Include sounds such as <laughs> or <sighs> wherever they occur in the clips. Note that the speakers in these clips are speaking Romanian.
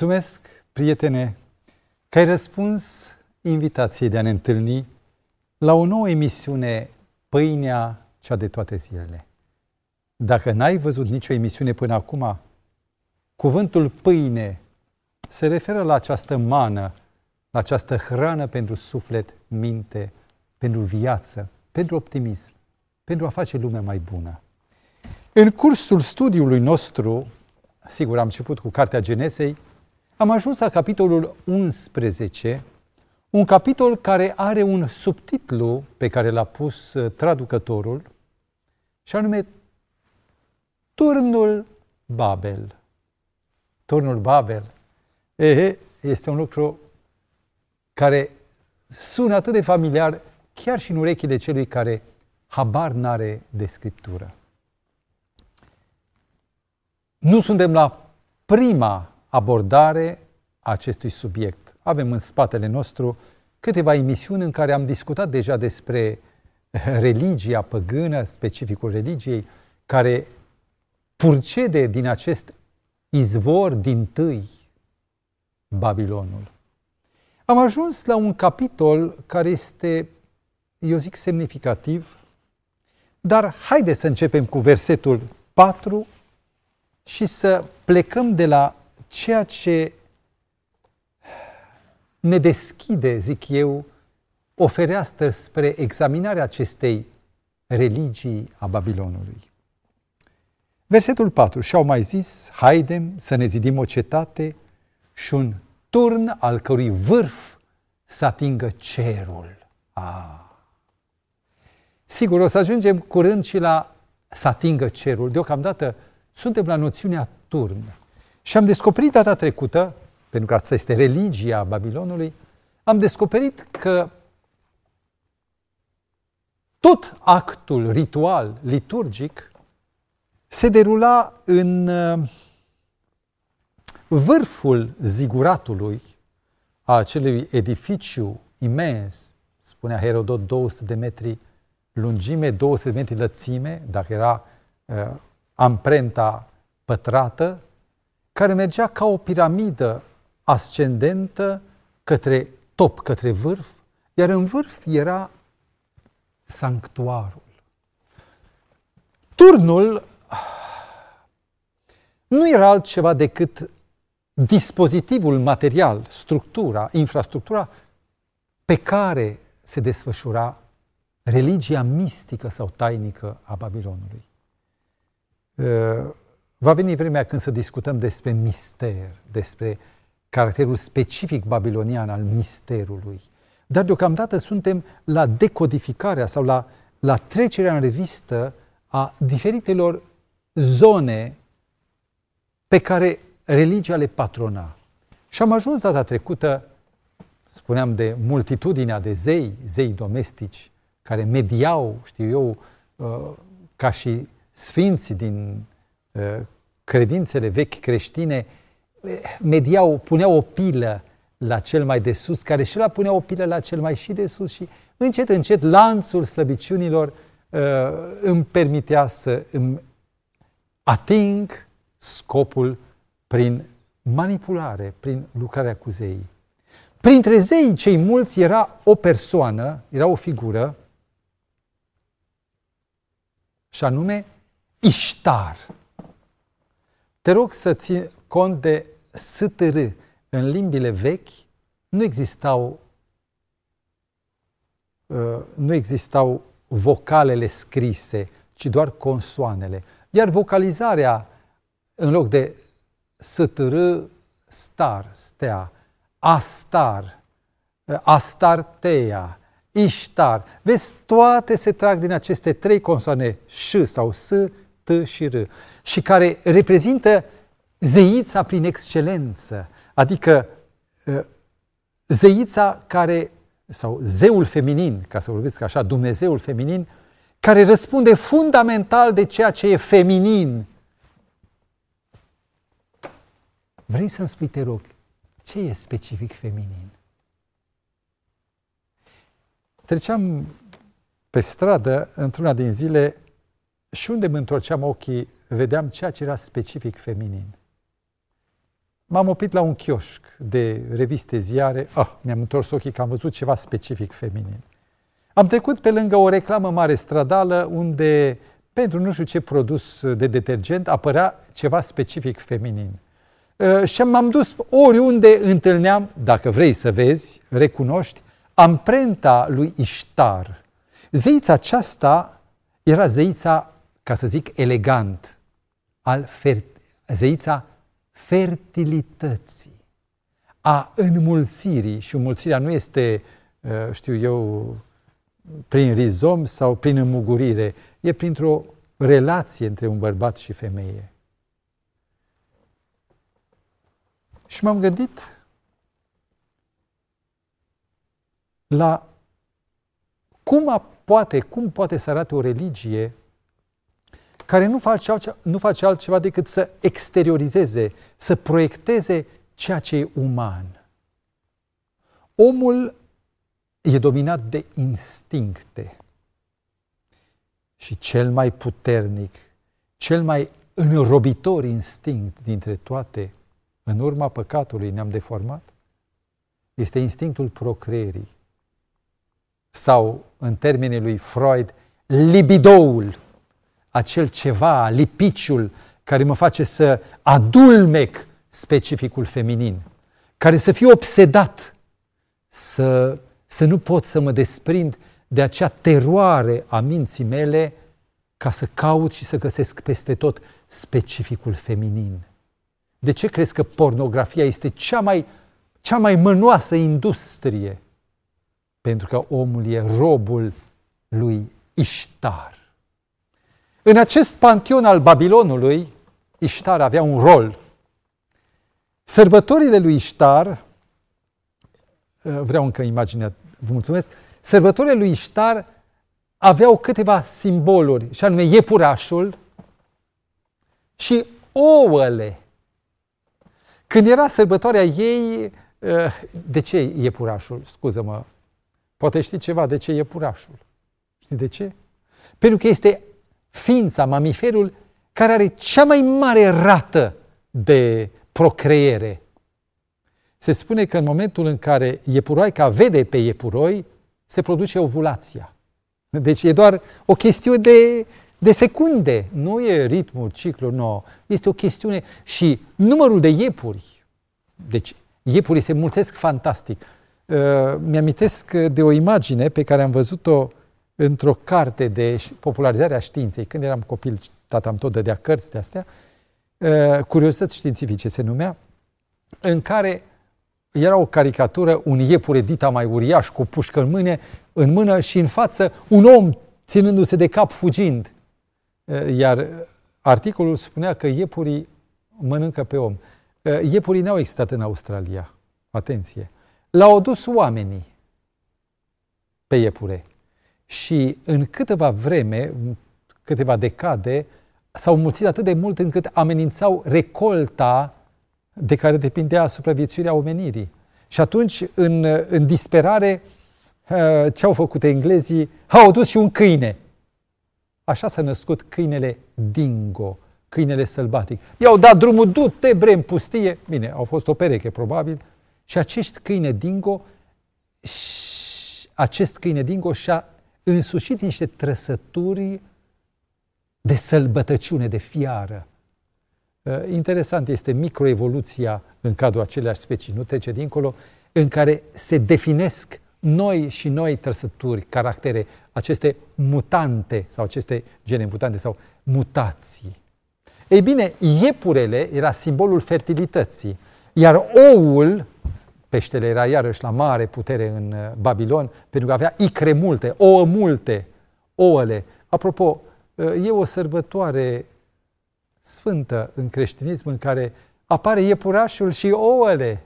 Mulțumesc, prietene, că ai răspuns invitației de a ne întâlni la o nouă emisiune Pâinea cea de toate zilele. Dacă n-ai văzut nicio emisiune până acum, cuvântul pâine se referă la această mană, la această hrană pentru suflet, minte, pentru viață, pentru optimism, pentru a face lumea mai bună. În cursul studiului nostru, sigur, am început cu Cartea Genesei, am ajuns la capitolul 11, un capitol care are un subtitlu pe care l-a pus uh, traducătorul, și anume Turnul Babel. Turnul Babel este un lucru care sună atât de familiar chiar și în urechile celui care habar n-are de scriptură. Nu suntem la prima abordare a acestui subiect. Avem în spatele nostru câteva emisiuni în care am discutat deja despre <laughs> religia păgână, specificul religiei, care purcede din acest izvor din tâi Babilonul. Am ajuns la un capitol care este, eu zic, semnificativ, dar haideți să începem cu versetul 4 și să plecăm de la ceea ce ne deschide, zic eu, o fereastră spre examinarea acestei religii a Babilonului. Versetul 4. Și-au mai zis, haidem să ne zidim o cetate și un turn al cărui vârf să atingă cerul. Ah. Sigur, o să ajungem curând și la să atingă cerul. Deocamdată suntem la noțiunea turn. Și am descoperit data trecută, pentru că asta este religia Babilonului, am descoperit că tot actul ritual liturgic se derula în uh, vârful ziguratului a acelui edificiu imens, spunea Herodot, 200 de metri lungime, 200 de metri lățime, dacă era uh, amprenta pătrată, care mergea ca o piramidă ascendentă către top, către vârf, iar în vârf era sanctuarul. Turnul nu era altceva decât dispozitivul material, structura, infrastructura pe care se desfășura religia mistică sau tainică a Babilonului. Ă, Va veni vremea când să discutăm despre mister, despre caracterul specific babilonian al misterului. Dar deocamdată suntem la decodificarea sau la, la trecerea în revistă a diferitelor zone pe care religia le patrona. Și am ajuns data trecută, spuneam de multitudinea de zei, zei domestici, care mediau, știu eu, uh, ca și sfinții din Eh, credințele vechi creștine eh, mediau, puneau o pilă la cel mai de sus, care și la punea o pilă la cel mai și de sus și încet, încet lanțul slăbiciunilor uh, îmi permitea să îmi ating scopul prin manipulare, prin lucrarea cu zeii. Printre zeii cei mulți era o persoană, era o figură, și anume Iștar. Te rog să ții cont de STR. În limbile vechi nu existau uh, nu existau vocalele scrise, ci doar consoanele. Iar vocalizarea, în loc de str, star, stea, astar, uh, astartea, iștar, vezi, toate se trag din aceste trei consoane, ș sau s, T și R, și care reprezintă zeița prin excelență, adică ă, zeița care, sau zeul feminin, ca să vorbesc așa, Dumnezeul feminin, care răspunde fundamental de ceea ce e feminin. Vrei să-mi spui, te rog, ce e specific feminin? Treceam pe stradă într-una din zile și unde mă întorceam ochii, vedeam ceea ce era specific feminin. M-am oprit la un chioșc de reviste, ziare. Ah, mi-am întors ochii că am văzut ceva specific feminin. Am trecut pe lângă o reclamă mare stradală unde, pentru nu știu ce produs de detergent, apărea ceva specific feminin. Și m-am dus oriunde întâlneam, dacă vrei să vezi, recunoști, amprenta lui Iștar. Zeița aceasta era zeița ca să zic elegant, al fer- zeița fertilității, a înmulțirii. Și înmulțirea nu este, uh, știu eu, prin rizom sau prin înmugurire, e printr-o relație între un bărbat și femeie. Și m-am gândit la cum a, poate, cum poate să arate o religie care nu face, altceva, nu face altceva decât să exteriorizeze, să proiecteze ceea ce e uman. Omul e dominat de instincte și cel mai puternic, cel mai înrobitor instinct dintre toate, în urma păcatului ne-am deformat, este instinctul procreerii. Sau, în termenii lui Freud, libidoul acel ceva, lipiciul care mă face să adulmec specificul feminin, care să fiu obsedat, să, să nu pot să mă desprind de acea teroare a minții mele ca să caut și să găsesc peste tot specificul feminin. De ce crezi că pornografia este cea mai, cea mai mănoasă industrie? Pentru că omul e robul lui Iștar. În acest panteon al Babilonului, Iștar avea un rol. Sărbătorile lui Iștar, uh, vreau încă imaginea, vă mulțumesc, sărbătorile lui Iștar aveau câteva simboluri, și anume iepurașul și ouăle. Când era sărbătoarea ei, uh, de ce iepurașul? Scuză-mă, poate știi ceva de ce iepurașul. Știi de ce? Pentru că este ființa, mamiferul, care are cea mai mare rată de procreere. Se spune că în momentul în care iepuroica vede pe iepuroi, se produce ovulația. Deci e doar o chestiune de, de secunde, nu e ritmul, ciclul, nu. Este o chestiune și numărul de iepuri, deci iepurii se mulțesc fantastic. Uh, mi-amintesc de o imagine pe care am văzut-o într-o carte de popularizare a științei, când eram copil, tata am tot dădea cărți de astea, uh, Curiozități științifice se numea, în care era o caricatură, un iepure dita mai uriaș, cu pușcă în mâine, în mână și în față un om ținându-se de cap fugind. Uh, iar articolul spunea că iepurii mănâncă pe om. Uh, iepurii n-au existat în Australia. Atenție! L-au dus oamenii pe iepure și în câteva vreme, câteva decade, s-au mulțit atât de mult încât amenințau recolta de care depindea supraviețuirea omenirii. Și atunci, în, în disperare, uh, ce au făcut englezii? Au adus și un câine. Așa s-a născut câinele dingo, câinele sălbatic. I-au dat drumul, du-te bre în pustie. Bine, au fost o pereche probabil. Și acești câine dingo, acest câine dingo și-a în niște trăsături de sălbătăciune, de fiară. Ă, interesant este microevoluția în cadrul aceleași specii, nu trece dincolo, în care se definesc noi și noi trăsături, caractere, aceste mutante sau aceste gene mutante sau mutații. Ei bine, iepurele era simbolul fertilității, iar oul Peștele era iarăși la mare putere în uh, Babilon, pentru că avea icre multe, ouă multe, ouăle. Apropo, uh, e o sărbătoare sfântă în creștinism în care apare iepurașul și ouăle.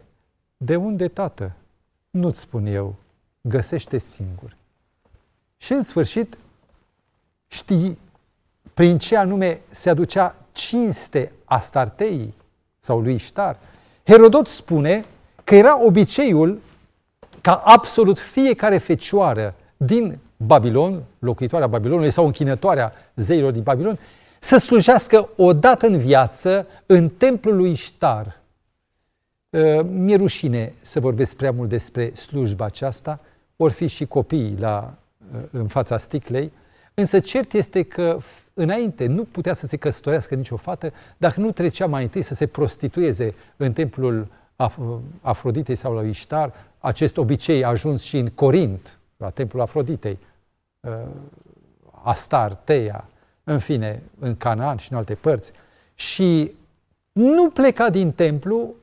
De unde, tată? Nu-ți spun eu, găsește singur. Și în sfârșit, știi prin ce anume se aducea cinste Astarteii sau lui Ștar. Herodot spune că era obiceiul ca absolut fiecare fecioară din Babilon, locuitoarea Babilonului sau închinătoarea zeilor din Babilon, să slujească odată în viață în templul lui Ștar. Ă, mi-e rușine să vorbesc prea mult despre slujba aceasta, or fi și copiii la, ă, în fața sticlei, însă cert este că înainte nu putea să se căsătorească nicio fată dacă nu trecea mai întâi să se prostitueze în templul Afroditei sau la Iștar, acest obicei a ajuns și în Corint, la templul Afroditei, uh, Astar, Teia, în fine, în Canaan și în alte părți. Și nu pleca din templu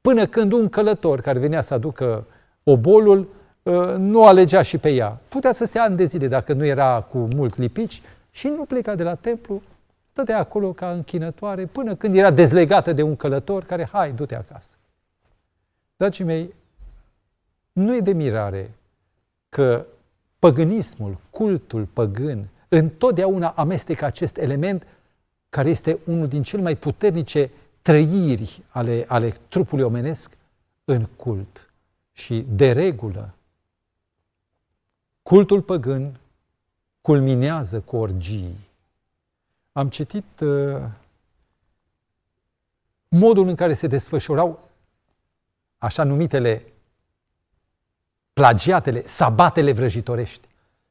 până când un călător care venea să aducă obolul uh, nu alegea și pe ea. Putea să stea ani de zile dacă nu era cu mult lipici și nu pleca de la templu, stătea acolo ca închinătoare până când era dezlegată de un călător care, hai, du-te acasă. Dragii mei, nu e de mirare că păgânismul, cultul păgân, întotdeauna amestecă acest element care este unul din cel mai puternice trăiri ale, ale trupului omenesc în cult. Și de regulă, cultul păgân culminează cu orgii. Am citit uh, modul în care se desfășurau așa numitele plagiatele, sabatele vrăjitorești,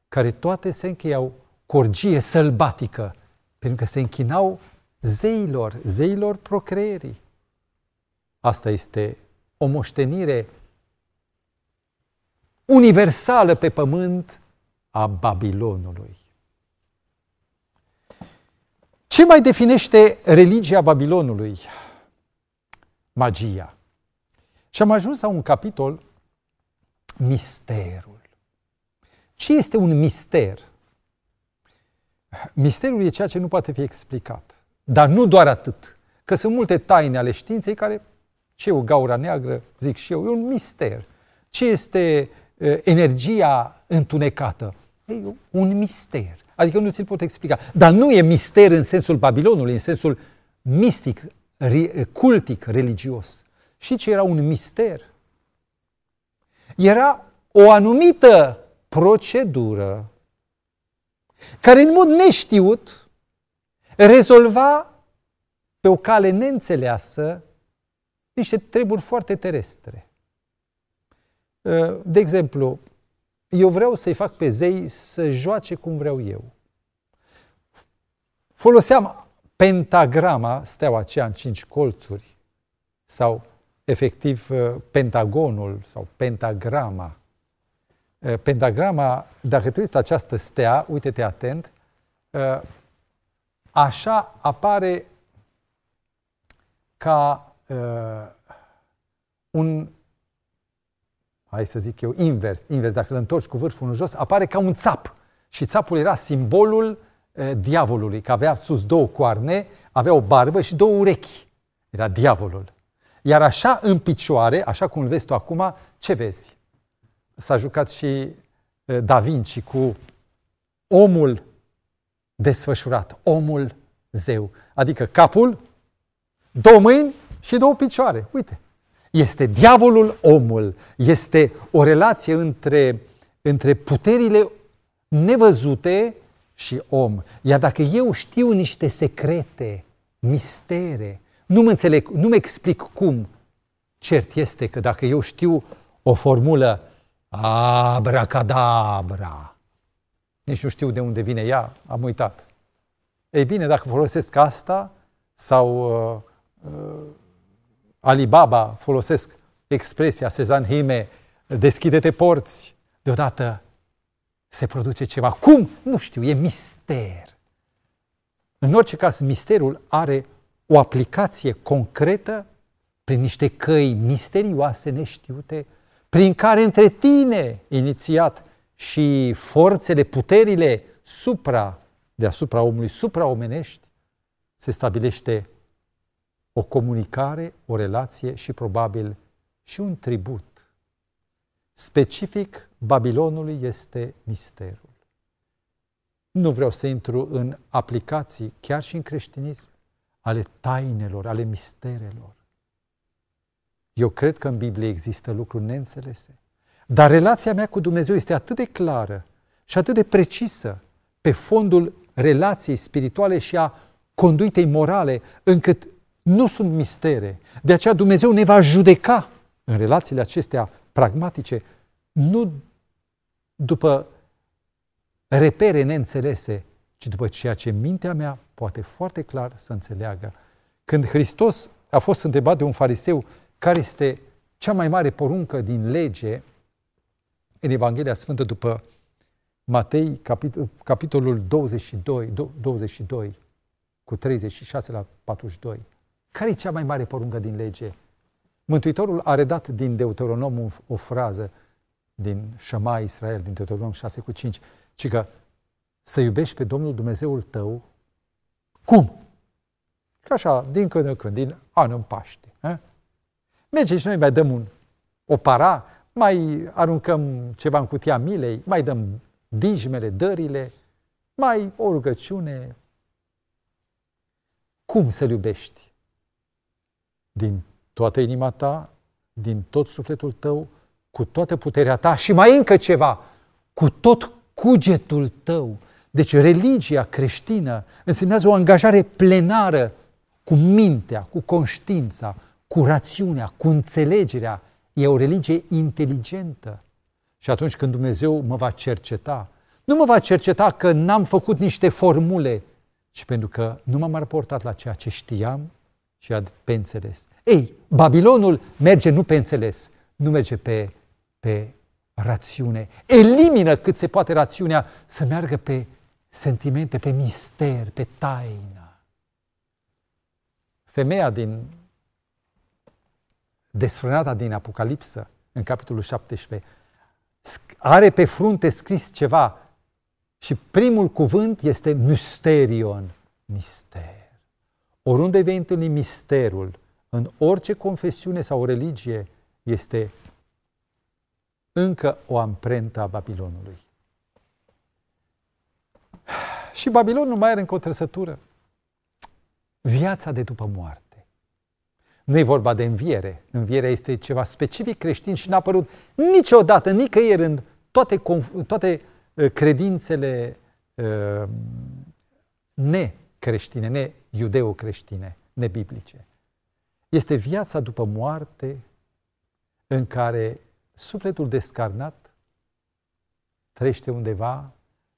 care toate se încheiau cu orgie sălbatică, pentru că se închinau zeilor, zeilor procreierii. Asta este o moștenire universală pe pământ a Babilonului. Ce mai definește religia Babilonului? Magia. Și am ajuns la un capitol, misterul. Ce este un mister? Misterul e ceea ce nu poate fi explicat. Dar nu doar atât. Că sunt multe taine ale științei care, ce e o gaură neagră, zic și eu, e un mister. Ce este uh, energia întunecată? E un mister. Adică nu ți-l pot explica. Dar nu e mister în sensul Babilonului, în sensul mistic, cultic, religios. Și ce era un mister? Era o anumită procedură care în mod neștiut rezolva pe o cale neînțeleasă niște treburi foarte terestre. De exemplu, eu vreau să-i fac pe zei să joace cum vreau eu. Foloseam pentagrama, steaua aceea în cinci colțuri, sau efectiv uh, pentagonul sau pentagrama. Uh, pentagrama, dacă tu uiți la această stea, uite-te atent, uh, așa apare ca un hai să zic eu, invers, invers, dacă îl întorci cu vârful în jos, apare ca un țap. Și țapul era simbolul diavolului, că avea sus două coarne, avea o barbă și două urechi. Era diavolul. Iar așa în picioare, așa cum îl vezi tu acum, ce vezi? S-a jucat și eh, Da Vinci cu omul desfășurat, omul zeu. Adică capul, două mâini și două picioare. Uite, este diavolul omul, este o relație între, între puterile nevăzute și om. Iar dacă eu știu niște secrete, mistere, nu-mi înțeleg, nu mă explic cum. Cert este că dacă eu știu o formulă abracadabra, nici nu știu de unde vine ea, am uitat. Ei bine, dacă folosesc asta sau uh, uh, Alibaba, folosesc expresia Sezan Hime, deschide-te porți, deodată se produce ceva. Cum? Nu știu, e mister. În orice caz, misterul are o aplicație concretă prin niște căi misterioase, neștiute, prin care între tine, inițiat, și forțele, puterile supra, deasupra omului, supraomenești, se stabilește o comunicare, o relație și probabil și un tribut. Specific Babilonului este misterul. Nu vreau să intru în aplicații, chiar și în creștinism, ale tainelor, ale misterelor. Eu cred că în Biblie există lucruri neînțelese. Dar relația mea cu Dumnezeu este atât de clară și atât de precisă pe fondul relației spirituale și a conduitei morale, încât nu sunt mistere. De aceea Dumnezeu ne va judeca în relațiile acestea pragmatice, nu după repere neînțelese, ci după ceea ce mintea mea poate foarte clar să înțeleagă. Când Hristos a fost întrebat de un fariseu care este cea mai mare poruncă din lege, în Evanghelia Sfântă după Matei, capitolul 22, 22, cu 36 la 42. Care e cea mai mare poruncă din lege? Mântuitorul a redat din Deuteronom o frază din Shema Israel, din Deuteronom 6 cu 5, ci că să iubești pe Domnul Dumnezeul tău, cum? Ca așa, din când în când, din an în Paște. Eh? Mergem și noi mai dăm un, o para, mai aruncăm ceva în cutia milei, mai dăm dijmele, dările, mai o rugăciune. Cum să-L iubești? Din toată inima ta, din tot sufletul tău, cu toată puterea ta și mai încă ceva, cu tot cugetul tău, deci religia creștină însemnează o angajare plenară cu mintea, cu conștiința, cu rațiunea, cu înțelegerea. E o religie inteligentă. Și atunci când Dumnezeu mă va cerceta, nu mă va cerceta că n-am făcut niște formule, ci pentru că nu m-am raportat la ceea ce știam și pe înțeles. Ei, Babilonul merge nu pe înțeles, nu merge pe, pe rațiune. Elimină cât se poate rațiunea să meargă pe sentimente, pe mister, pe taină. Femeia din desfrânata din Apocalipsă, în capitolul 17, are pe frunte scris ceva și primul cuvânt este mysterion, mister. Oriunde vei întâlni misterul, în orice confesiune sau religie, este încă o amprentă a Babilonului. <sighs> Și Babilon nu mai are încă o trăsătură. Viața de după moarte. Nu e vorba de înviere. Învierea este ceva specific creștin și n-a apărut niciodată, nicăieri în toate, toate uh, credințele uh, necreștine, ne-iudeo-creștine, nebiblice. Este viața după moarte în care sufletul descarnat trăiește undeva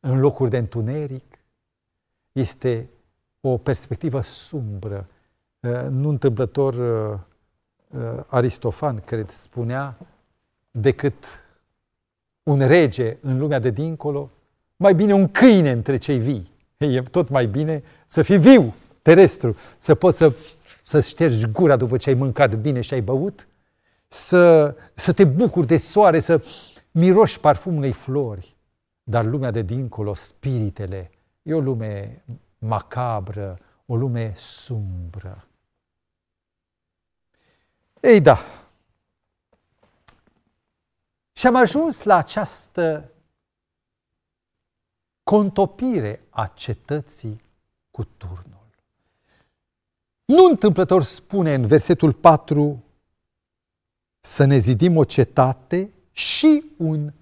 în locuri de întuneric. Este o perspectivă sumbră. Uh, nu întâmplător uh, uh, Aristofan, cred, spunea, decât un rege în lumea de dincolo, mai bine un câine între cei vii. E tot mai bine să fii viu, terestru, să poți să, să ștergi gura după ce ai mâncat bine și ai băut, să, să te bucuri de soare, să miroși parfumul unei flori, dar lumea de dincolo, spiritele, e o lume macabră, o lume sumbră. Ei da, și am ajuns la această contopire a cetății cu turnul. Nu întâmplător spune în versetul 4 să ne zidim o cetate și un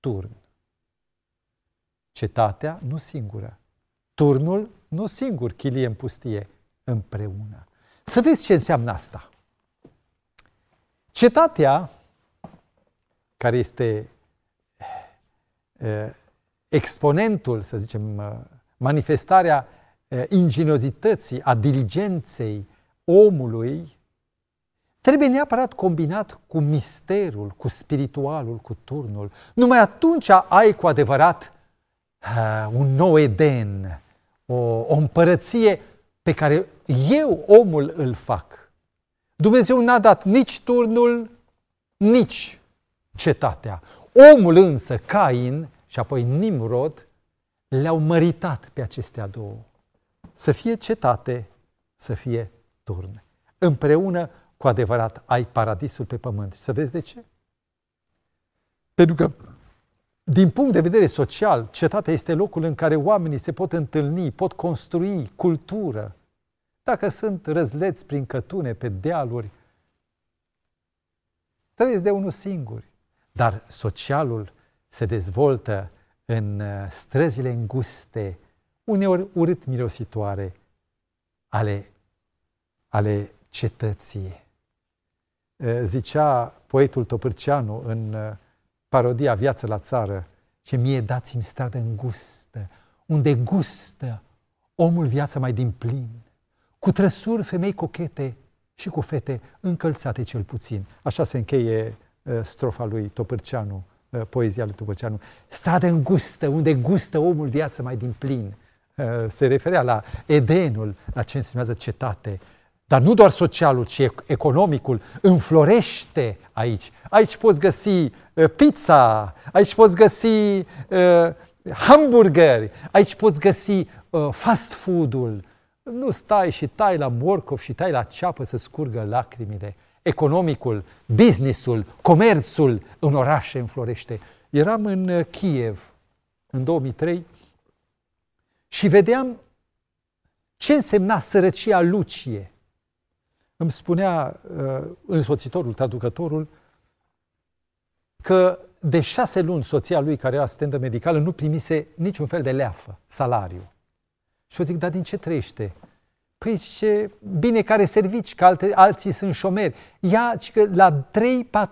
turn. Cetatea nu singură. Turnul nu singur chilie în pustie, împreună. Să vezi ce înseamnă asta. Cetatea, care este eh, exponentul, să zicem, eh, manifestarea eh, ingeniozității, a diligenței omului, trebuie neapărat combinat cu misterul, cu spiritualul, cu turnul. Numai atunci ai cu adevărat uh, un nou Eden, o, o împărăție pe care eu, omul, îl fac. Dumnezeu n-a dat nici turnul, nici cetatea. Omul însă, Cain și apoi Nimrod, le-au măritat pe acestea două. Să fie cetate, să fie turne. Împreună cu adevărat ai paradisul pe pământ. Și să vezi de ce? Pentru că din punct de vedere social, cetatea este locul în care oamenii se pot întâlni, pot construi cultură. Dacă sunt răzleți prin cătune, pe dealuri, trăiesc de unul singur. Dar socialul se dezvoltă în uh, străzile înguste, uneori urât mirositoare, ale, ale cetății. Uh, zicea poetul Topârceanu în uh, parodia Viață la țară, ce mie dați-mi stradă îngustă, unde gustă omul viața mai din plin, cu trăsuri femei cochete și cu fete încălțate cel puțin. Așa se încheie uh, strofa lui Topârceanu, uh, poezia lui Topârceanu. Stradă îngustă, unde gustă omul viața mai din plin. Uh, se referea la Edenul, la ce înseamnă cetate, dar nu doar socialul, ci economicul înflorește aici. Aici poți găsi uh, pizza, aici poți găsi uh, hamburgeri, aici poți găsi uh, fast food-ul. Nu stai și tai la morcov și tai la ceapă să scurgă lacrimile. Economicul, businessul, comerțul în orașe înflorește. Eram în Kiev în 2003 și vedeam ce însemna sărăcia Lucie îmi spunea uh, însoțitorul, traducătorul, că de șase luni soția lui, care era asistentă medicală, nu primise niciun fel de leafă, salariu. Și eu zic, dar din ce trăiește? Păi zice, bine care servici, că alte, alții sunt șomeri. Ea, că la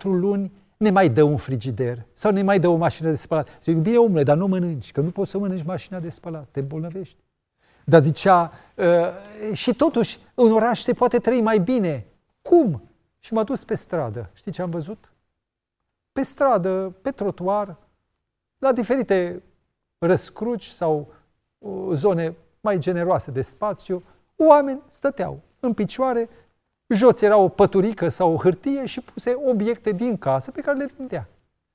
3-4 luni ne mai dă un frigider sau ne mai dă o mașină de spălat. Zic, bine omule, dar nu mănânci, că nu poți să mănânci mașina de spălat, te îmbolnăvești. Dar zicea, ă, și totuși, în oraș se poate trăi mai bine. Cum? Și m-a dus pe stradă. Știi ce am văzut? Pe stradă, pe trotuar, la diferite răscruci sau uh, zone mai generoase de spațiu, oameni stăteau în picioare, jos era o păturică sau o hârtie și puse obiecte din casă pe care le vindea.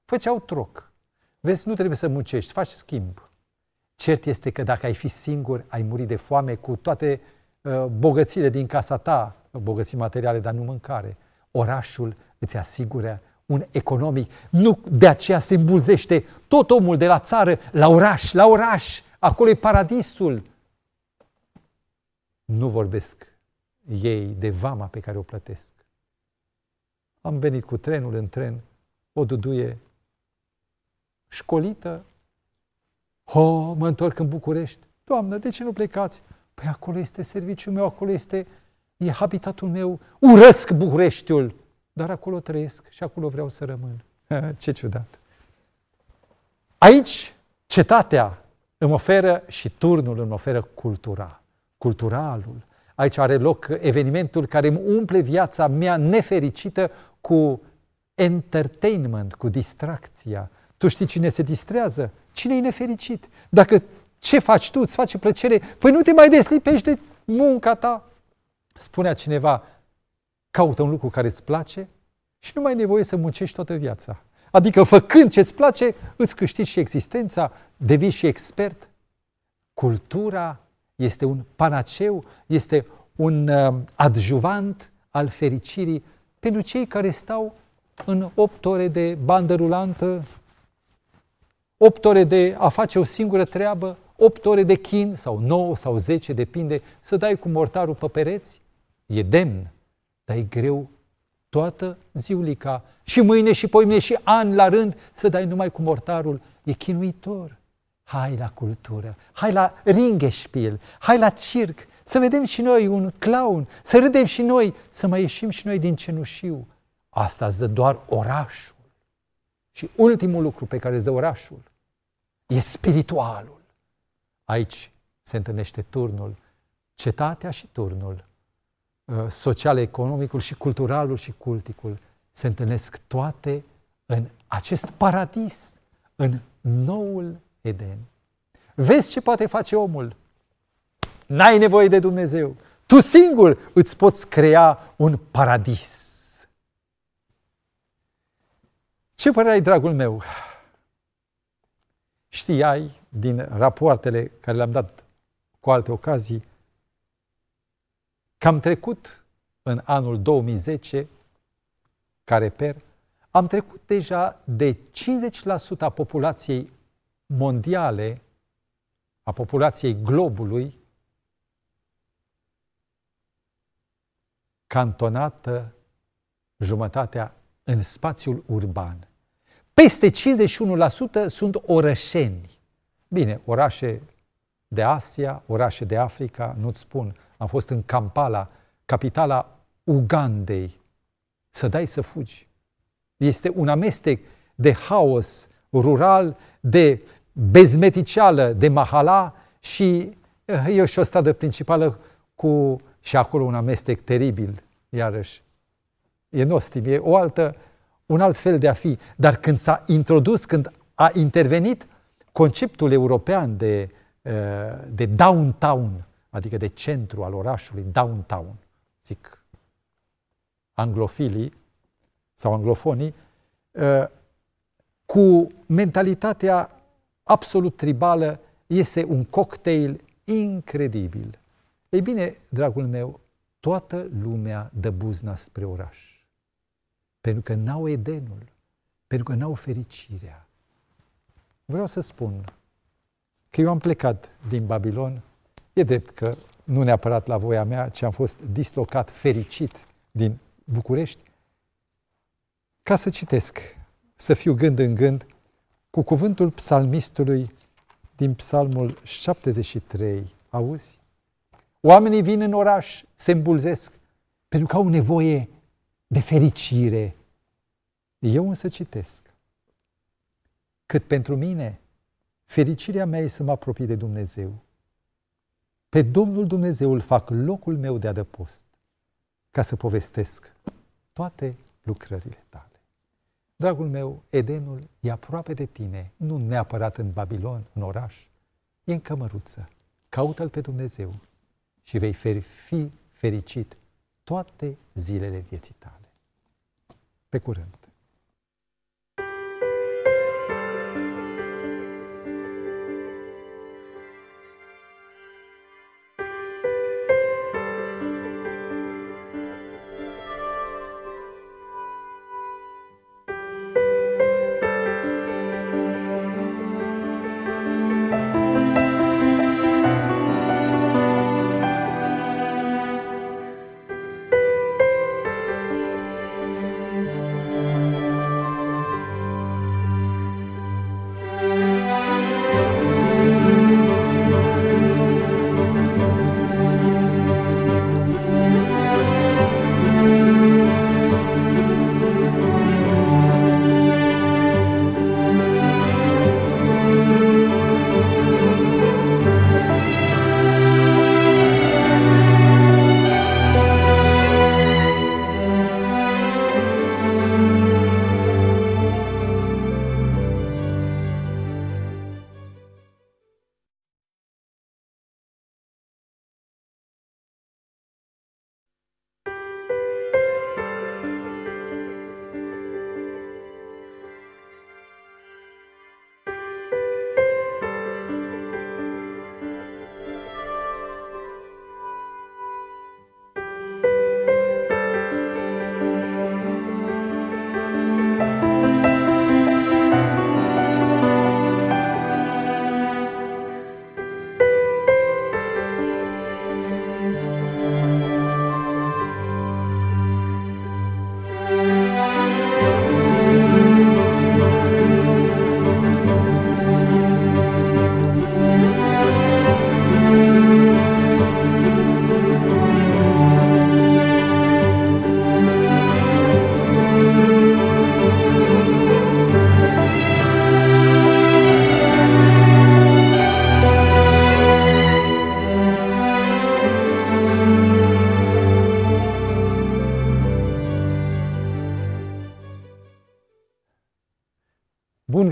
Făceau troc. Vezi, nu trebuie să muncești, faci schimb. Cert este că dacă ai fi singur, ai muri de foame cu toate uh, bogățile din casa ta, bogății materiale, dar nu mâncare. Orașul îți asigură un economic. Nu de aceea se îmbulzește tot omul de la țară, la oraș, la oraș. Acolo e paradisul. Nu vorbesc ei de vama pe care o plătesc. Am venit cu trenul în tren, o duduie școlită, Ho, mă întorc în București. Doamnă, de ce nu plecați? Păi acolo este serviciul meu, acolo este e habitatul meu. Urăsc Bucureștiul, dar acolo trăiesc și acolo vreau să rămân. <laughs> ce ciudat! Aici, cetatea îmi oferă și turnul îmi oferă cultura, culturalul. Aici are loc evenimentul care îmi umple viața mea nefericită cu entertainment, cu distracția, tu știi cine se distrează? Cine e nefericit? Dacă ce faci tu îți face plăcere, păi nu te mai deslipești de munca ta. Spunea cineva, caută un lucru care îți place și nu mai ai nevoie să muncești toată viața. Adică făcând ce îți place, îți câștigi și existența, devii și expert. Cultura este un panaceu, este un uh, adjuvant al fericirii pentru cei care stau în 8 ore de bandă rulantă 8 ore de a face o singură treabă, 8 ore de chin sau 9 sau 10, depinde, să dai cu mortarul pe pereți? E demn, dar e greu toată ziulica și mâine și poimine și ani la rând să dai numai cu mortarul. E chinuitor. Hai la cultură, hai la ringeșpil, hai la circ, să vedem și noi un clown, să râdem și noi, să mai ieșim și noi din cenușiu. Asta îți dă doar orașul. Și ultimul lucru pe care îți dă orașul e spiritualul. Aici se întâlnește turnul, cetatea și turnul, uh, social, economicul și culturalul și culticul se întâlnesc toate în acest paradis, în noul Eden. Vezi ce poate face omul. N-ai nevoie de Dumnezeu. Tu singur îți poți crea un paradis. Ce părere ai, dragul meu? știai din rapoartele care le-am dat cu alte ocazii că am trecut în anul 2010, care per, am trecut deja de 50% a populației mondiale, a populației globului, cantonată jumătatea în spațiul urban. Peste 51% sunt orășeni. Bine, orașe de Asia, orașe de Africa, nu-ți spun. Am fost în Kampala, capitala Ugandei. Să dai să fugi. Este un amestec de haos rural, de bezmeticeală, de mahala și eu eh, și o stradă principală cu și acolo un amestec teribil, iarăși. E nostim, e o altă un alt fel de a fi. Dar când s-a introdus, când a intervenit conceptul european de, eh, de downtown, adică de centru al orașului, downtown, zic anglofilii sau anglofonii, eh, cu mentalitatea absolut tribală, este un cocktail incredibil. Ei bine, dragul meu, toată lumea dă buzna spre oraș pentru că n-au Edenul, pentru că n-au fericirea. Vreau să spun că eu am plecat din Babilon, e drept că nu neapărat la voia mea, ci am fost dislocat fericit din București, ca să citesc, să fiu gând în gând cu cuvântul psalmistului din Psalmul 73. Auzi? Oamenii vin în oraș, se îmbulzesc, pentru că au nevoie de fericire. Eu însă citesc. Cât pentru mine, fericirea mea e să mă apropii de Dumnezeu. Pe Domnul Dumnezeu îl fac locul meu de adăpost, ca să povestesc toate lucrările tale. Dragul meu, Edenul e aproape de tine, nu neapărat în Babilon, în oraș, e în cămăruță. Caută-L pe Dumnezeu și vei fi fericit toate zilele vieții tale. Até 40.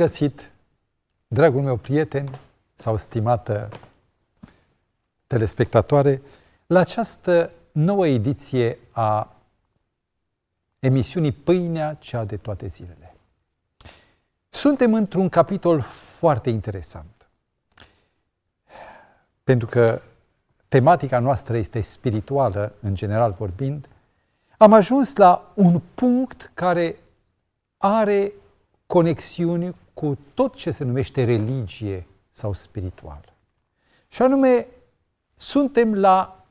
găsit, dragul meu prieten sau stimată telespectatoare, la această nouă ediție a emisiunii Pâinea cea de toate zilele. Suntem într-un capitol foarte interesant, pentru că tematica noastră este spirituală, în general vorbind, am ajuns la un punct care are conexiuni cu tot ce se numește religie sau spiritual. Și anume, suntem la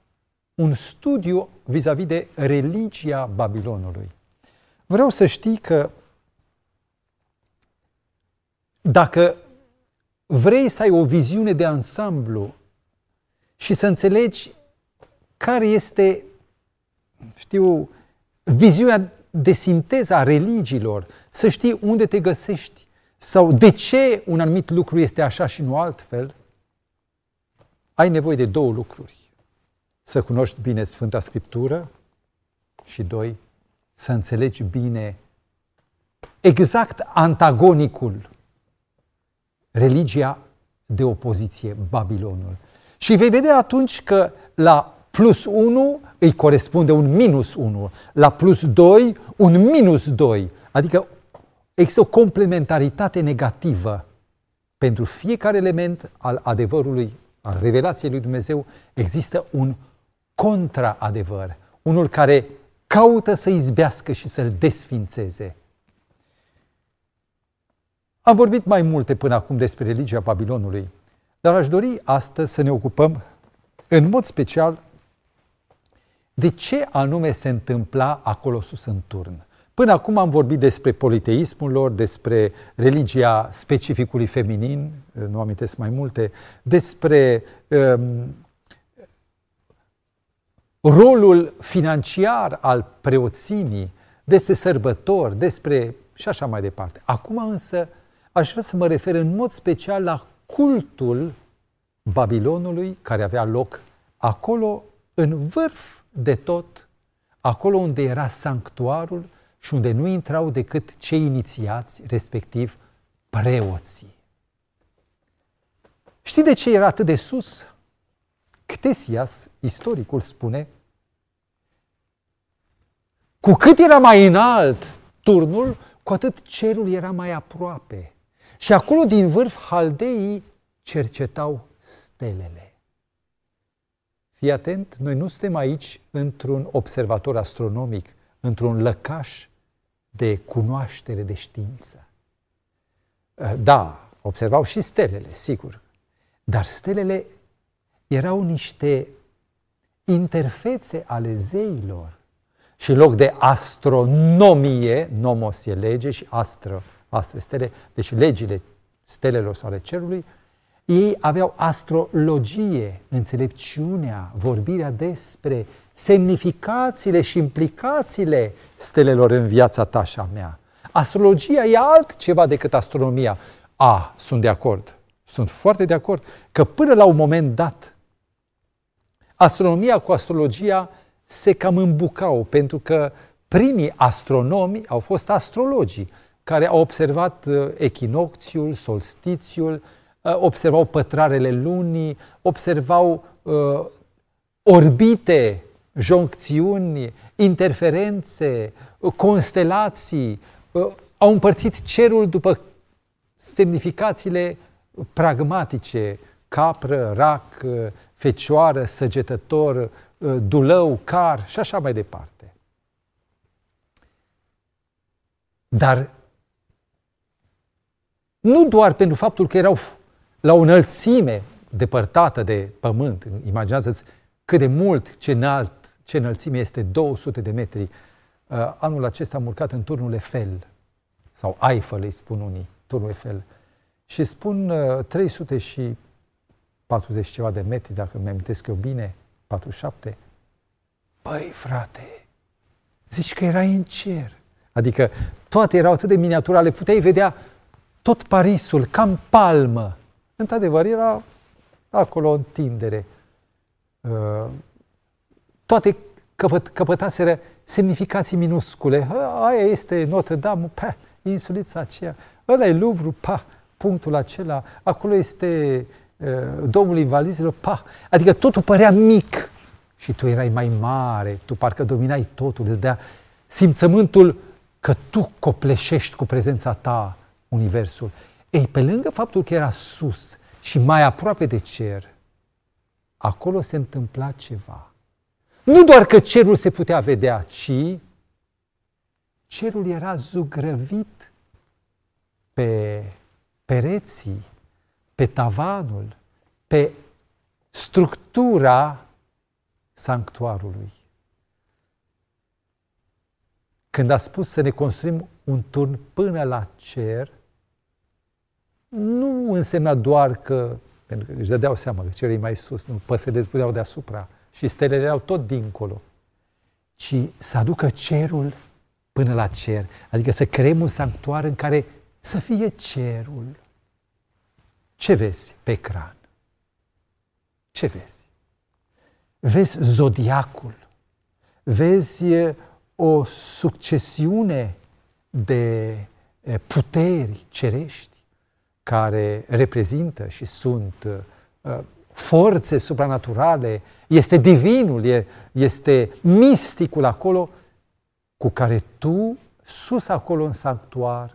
un studiu vis-a-vis -vis de religia Babilonului. Vreau să știi că dacă vrei să ai o viziune de ansamblu și să înțelegi care este, știu, viziunea de sinteză a religiilor, să știi unde te găsești sau de ce un anumit lucru este așa și nu altfel? Ai nevoie de două lucruri. Să cunoști bine Sfânta Scriptură și doi, să înțelegi bine exact antagonicul, religia de opoziție, Babilonul. Și vei vedea atunci că la plus 1 îi corespunde un minus 1, la plus 2 un minus 2, adică Există o complementaritate negativă pentru fiecare element al adevărului, al revelației lui Dumnezeu, există un contraadevăr, unul care caută să izbească și să-l desfințeze. Am vorbit mai multe până acum despre religia Babilonului, dar aș dori astăzi să ne ocupăm în mod special de ce anume se întâmpla acolo sus în turn. Până acum am vorbit despre politeismul lor, despre religia specificului feminin, nu amintesc mai multe, despre um, rolul financiar al preoțimii, despre sărbători, despre și așa mai departe. Acum însă aș vrea să mă refer în mod special la cultul Babilonului care avea loc acolo în vârf de tot, acolo unde era sanctuarul, și unde nu intrau decât cei inițiați, respectiv preoții. Știi de ce era atât de sus? Ctesias, istoricul, spune cu cât era mai înalt turnul, cu atât cerul era mai aproape. Și acolo din vârf haldeii cercetau stelele. Fii atent, noi nu suntem aici într-un observator astronomic, într-un lăcaș de cunoaștere de știință. Eh, da, observau și stelele, sigur, dar stelele erau niște interfețe ale zeilor și în loc de astronomie, nomos e lege și astră, astre stele, deci legile stelelor sau ale cerului, ei aveau astrologie, înțelepciunea, vorbirea despre semnificațiile și implicațiile stelelor în viața ta și a mea. Astrologia e altceva decât astronomia. A, sunt de acord. Sunt foarte de acord că până la un moment dat, astronomia cu astrologia se cam îmbucau, pentru că primii astronomi au fost astrologii, care au observat uh, echinocțiul, solstițiul, Uh, observau pătrarele lunii, observau uh, orbite, joncțiuni, interferențe, uh, constelații, uh, au împărțit cerul după semnificațiile pragmatice, capră, rac, uh, fecioară, săgetător, dulău, car și așa mai departe. Dar nu doar pentru faptul că erau la o înălțime depărtată de pământ. Imaginează-ți cât de mult, ce înalt, ce înălțime este 200 de metri. Uh, anul acesta am urcat în turnul Eiffel, sau Eiffel îi spun unii, turnul Eiffel. Și spun 300 uh, și 40 ceva de metri, dacă îmi amintesc eu bine, 47. Băi, frate, zici că erai în cer. Adică toate erau atât de miniaturale, puteai vedea tot Parisul, cam palmă într-adevăr, era acolo o întindere. Uh, toate căpăt, căpătaseră semnificații minuscule. Uh, aia este Notre-Dame, pa, insulița aceea. Ăla e Louvre, pa, punctul acela. Acolo este uh, domnul invalizilor, pa. Adică totul părea mic și tu erai mai mare, tu parcă dominai totul, îți dea simțământul că tu copleșești cu prezența ta universul. Ei, pe lângă faptul că era sus și mai aproape de cer, acolo se întâmpla ceva. Nu doar că cerul se putea vedea, ci cerul era zugrăvit pe pereții, pe tavanul, pe structura sanctuarului. Când a spus să ne construim un turn până la cer, nu însemna doar că, pentru că își dădeau seama că cerul e mai sus, nu, păsările zbureau deasupra și stelele erau tot dincolo, ci să aducă cerul până la cer. Adică să creăm un sanctuar în care să fie cerul. Ce vezi pe ecran? Ce vezi? Vezi zodiacul, vezi o succesiune de puteri cerești, care reprezintă și sunt uh, forțe supranaturale, este divinul, este misticul acolo cu care tu, sus acolo în sanctuar,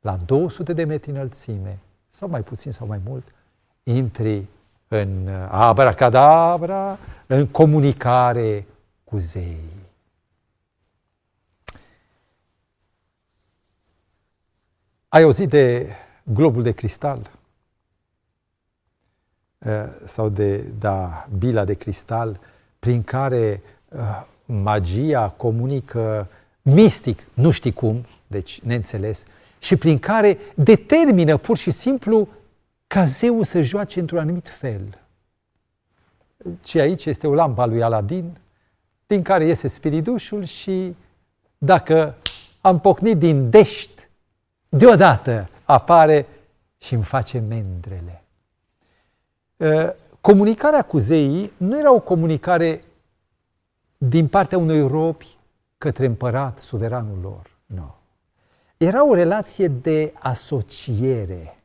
la 200 de metri înălțime, sau mai puțin sau mai mult, intri în uh, abracadabra, în comunicare cu zei. Ai auzit de globul de cristal eh, sau de da, bila de cristal prin care eh, magia comunică mistic, nu știi cum, deci neînțeles, și prin care determină pur și simplu ca zeul să joace într-un anumit fel. Ce aici este o a lui Aladin, din care iese spiridușul și dacă am pocnit din dești, deodată apare și îmi face mendrele. Ă, comunicarea cu zeii nu era o comunicare din partea unui robi către împărat, suveranul lor. Nu. No. Era o relație de asociere.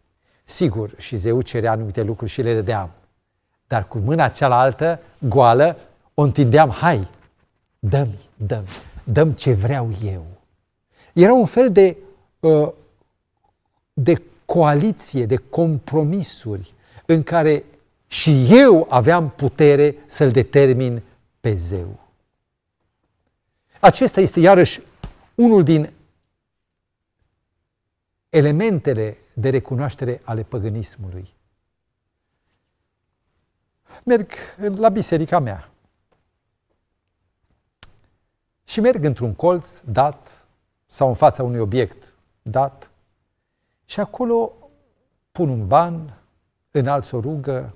Sigur, și zeu cerea anumite lucruri și le dădeam. Dar cu mâna cealaltă, goală, o întindeam, hai, dăm, dăm, dăm ce vreau eu. Era un fel de uh, de coaliție, de compromisuri în care și eu aveam putere să-l determin pe zeu. Acesta este iarăși unul din elementele de recunoaștere ale păgânismului. Merg la biserica mea și merg într-un colț dat sau în fața unui obiect dat și acolo pun un ban, înalț o rugă,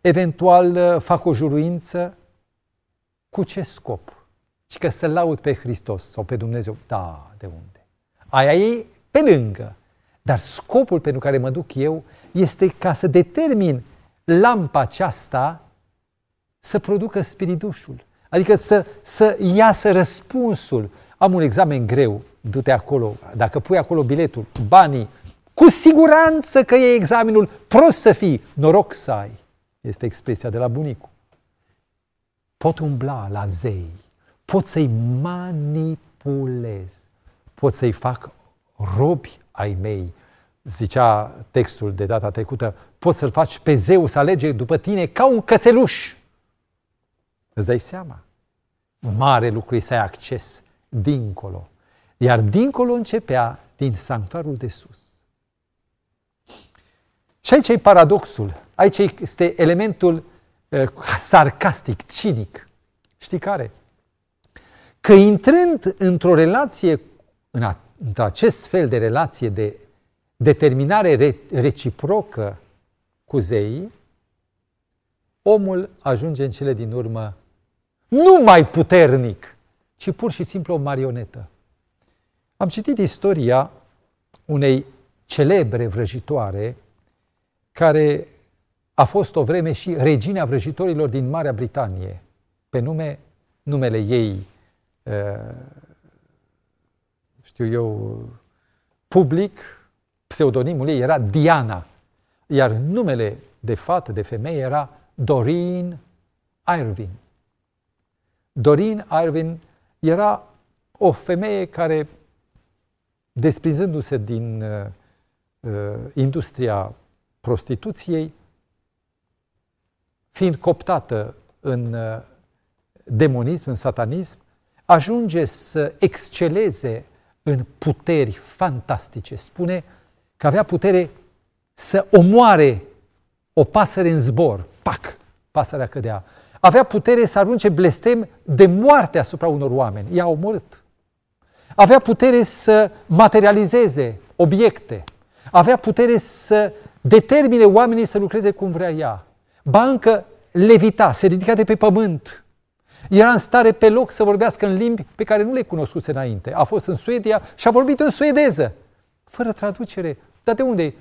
eventual uh, fac o juruință. Cu ce scop? Ci că să laud pe Hristos sau pe Dumnezeu. Da, de unde? Aia e pe lângă. Dar scopul pentru care mă duc eu este ca să determin lampa aceasta să producă spiritușul, Adică să, să iasă răspunsul. Am un examen greu, du-te acolo, dacă pui acolo biletul, banii, cu siguranță că e examenul prost să fii, noroc să ai, este expresia de la bunicu. Pot umbla la zei, pot să-i manipulez, pot să-i fac robi ai mei, zicea textul de data trecută, pot să-l faci pe zeu să alege după tine ca un cățeluș. Îți dai seama? Mare lucru e să ai acces dincolo. Iar dincolo începea din sanctuarul de sus. Și aici e paradoxul, aici este elementul uh, sarcastic, cinic. Știi care? Că intrând într-o relație, în a, într acest fel de relație de determinare re, reciprocă cu zeii, omul ajunge în cele din urmă nu mai puternic, ci pur și simplu o marionetă. Am citit istoria unei celebre vrăjitoare care a fost o vreme și regina vrăjitorilor din Marea Britanie, pe nume, numele ei, uh, știu eu, public, pseudonimul ei era Diana, iar numele de fată, de femeie, era Doreen Irving. Doreen Irving era o femeie care, desprinzându-se din uh, uh industria prostituției, fiind coptată în uh, demonism, în satanism, ajunge să exceleze în puteri fantastice. Spune că avea putere să omoare o pasăre în zbor. Pac! Pasărea cădea. Avea putere să arunce blestem de moarte asupra unor oameni. I-a omorât. Avea putere să materializeze obiecte. Avea putere să determine oamenii să lucreze cum vrea ea. Bancă levita, se ridica de pe pământ. Era în stare pe loc să vorbească în limbi pe care nu le cunoscuse înainte. A fost în Suedia și a vorbit în suedeză, fără traducere. Dar de unde?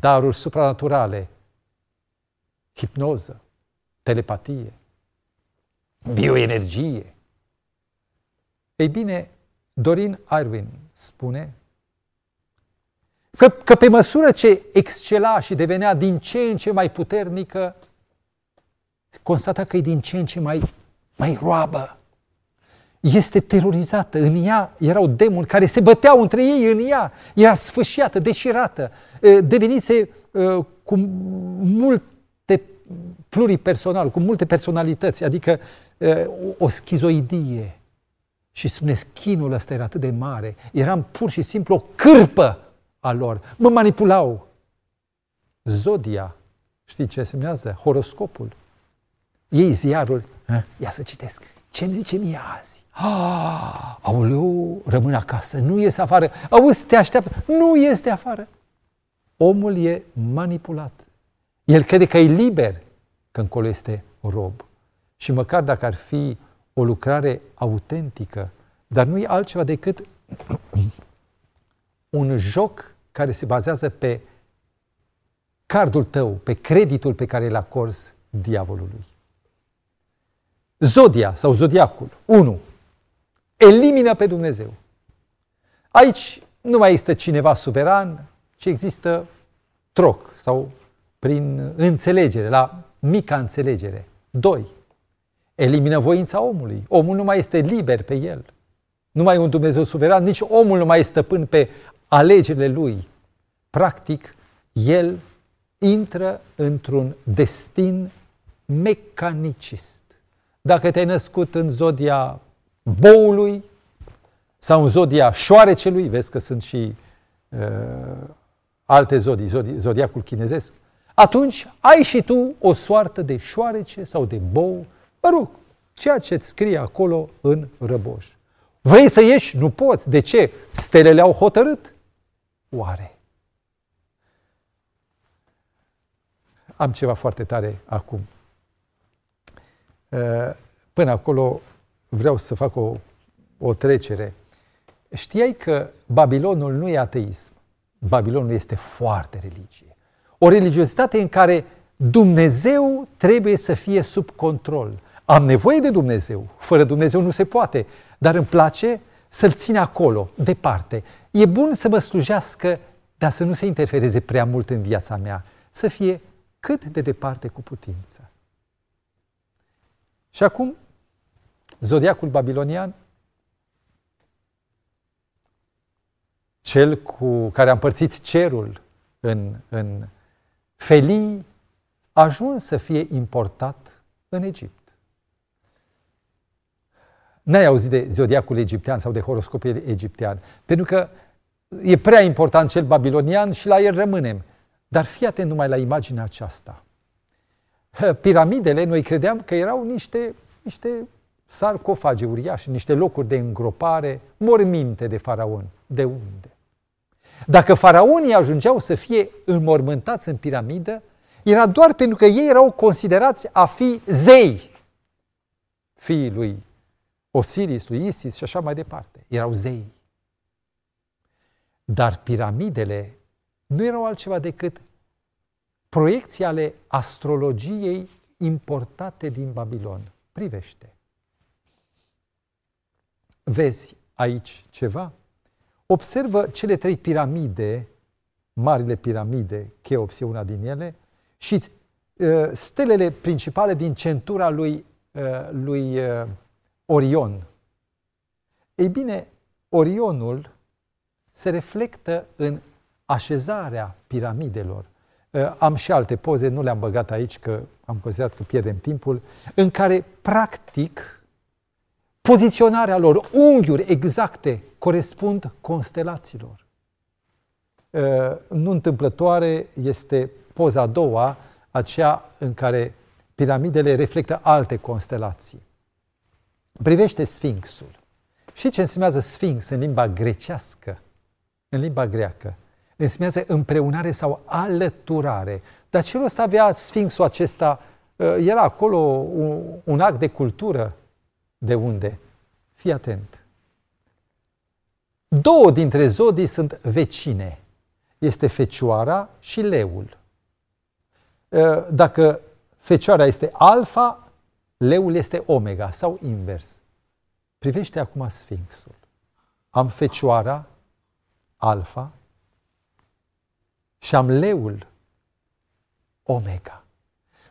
Daruri supranaturale, hipnoză, telepatie, bioenergie. Ei bine, Dorin Irwin spune Că, că pe măsură ce excela și devenea din ce în ce mai puternică, constata că e din ce în ce mai, mai roabă. Este terorizată. În ea erau demoni care se băteau între ei în ea. Era sfâșiată, deșirată. Devenise cu multe pluripersonal, cu multe personalități, adică o schizoidie. Și spune, chinul ăsta era atât de mare. Eram pur și simplu o cârpă a lor. Mă manipulau. Zodia, știi ce semnează? Horoscopul. Ei ziarul. Eh? Ia să citesc. Ce-mi zice mie azi? Ah, auleu, rămân acasă, nu iese afară. Auzi, te așteaptă. Nu este afară. Omul e manipulat. El crede că e liber, că încolo este rob. Și măcar dacă ar fi o lucrare autentică, dar nu e altceva decât un joc care se bazează pe cardul tău, pe creditul pe care l cors diavolului. Zodia sau zodiacul. 1. Elimină pe Dumnezeu. Aici nu mai este cineva suveran, ci există troc sau prin înțelegere, la mica înțelegere. 2. Elimină voința omului. Omul nu mai este liber pe el. Nu e un Dumnezeu suveran, nici omul nu mai e stăpân pe alegerile lui. Practic, el intră într-un destin mecanicist. Dacă te-ai născut în zodia boului sau în zodia șoarecelui, vezi că sunt și uh, alte zodii, zodi, zodiacul chinezesc, atunci ai și tu o soartă de șoarece sau de bou, mă rog, ceea ce îți scrie acolo în răboș. Vrei să ieși? Nu poți. De ce? Stelele au hotărât. Oare? Am ceva foarte tare acum. Uh, până acolo vreau să fac o, o trecere. Știai că Babilonul nu e ateism. Babilonul este foarte religie. O religiozitate în care Dumnezeu trebuie să fie sub control. Am nevoie de Dumnezeu. Fără Dumnezeu nu se poate. Dar îmi place să-L țin acolo, departe. E bun să mă slujească, dar să nu se interfereze prea mult în viața mea. Să fie cât de departe cu putință. Și acum, zodiacul babilonian, cel cu care a împărțit cerul în, în felii, a ajuns să fie importat în Egipt. N-ai auzit de zodiacul egiptean sau de horoscopul egiptean, pentru că e prea important cel babilonian și la el rămânem. Dar fii atent numai la imaginea aceasta. Piramidele, noi credeam că erau niște, niște sarcofage uriașe, niște locuri de îngropare, morminte de faraon. De unde? Dacă faraonii ajungeau să fie înmormântați în piramidă, era doar pentru că ei erau considerați a fi zei fiii lui Osiris, lui Isis și așa mai departe. Erau zei. Dar piramidele nu erau altceva decât proiecții ale astrologiei importate din Babilon. Privește. Vezi aici ceva? Observă cele trei piramide, marile piramide, Cheops e una din ele, și uh, stelele principale din centura lui, uh, lui uh, Orion. Ei bine, Orionul se reflectă în așezarea piramidelor. Ă, am și alte poze, nu le-am băgat aici că am considerat că pierdem timpul, în care practic poziționarea lor, unghiuri exacte, corespund constelațiilor. Ă, nu întâmplătoare este poza a doua, aceea în care piramidele reflectă alte constelații privește Sfinxul. Și ce înseamnă Sfinx în limba grecească? În limba greacă. Înseamnă împreunare sau alăturare. Dar ce rost avea Sfinxul acesta? Eh, era acolo un, un act de cultură. De unde? Fii atent. Două dintre zodii sunt vecine. Este fecioara și leul. Eh, dacă fecioara este alfa, Leul este omega sau invers. Privește acum Sfinxul. Am fecioara, alfa, și am leul, omega.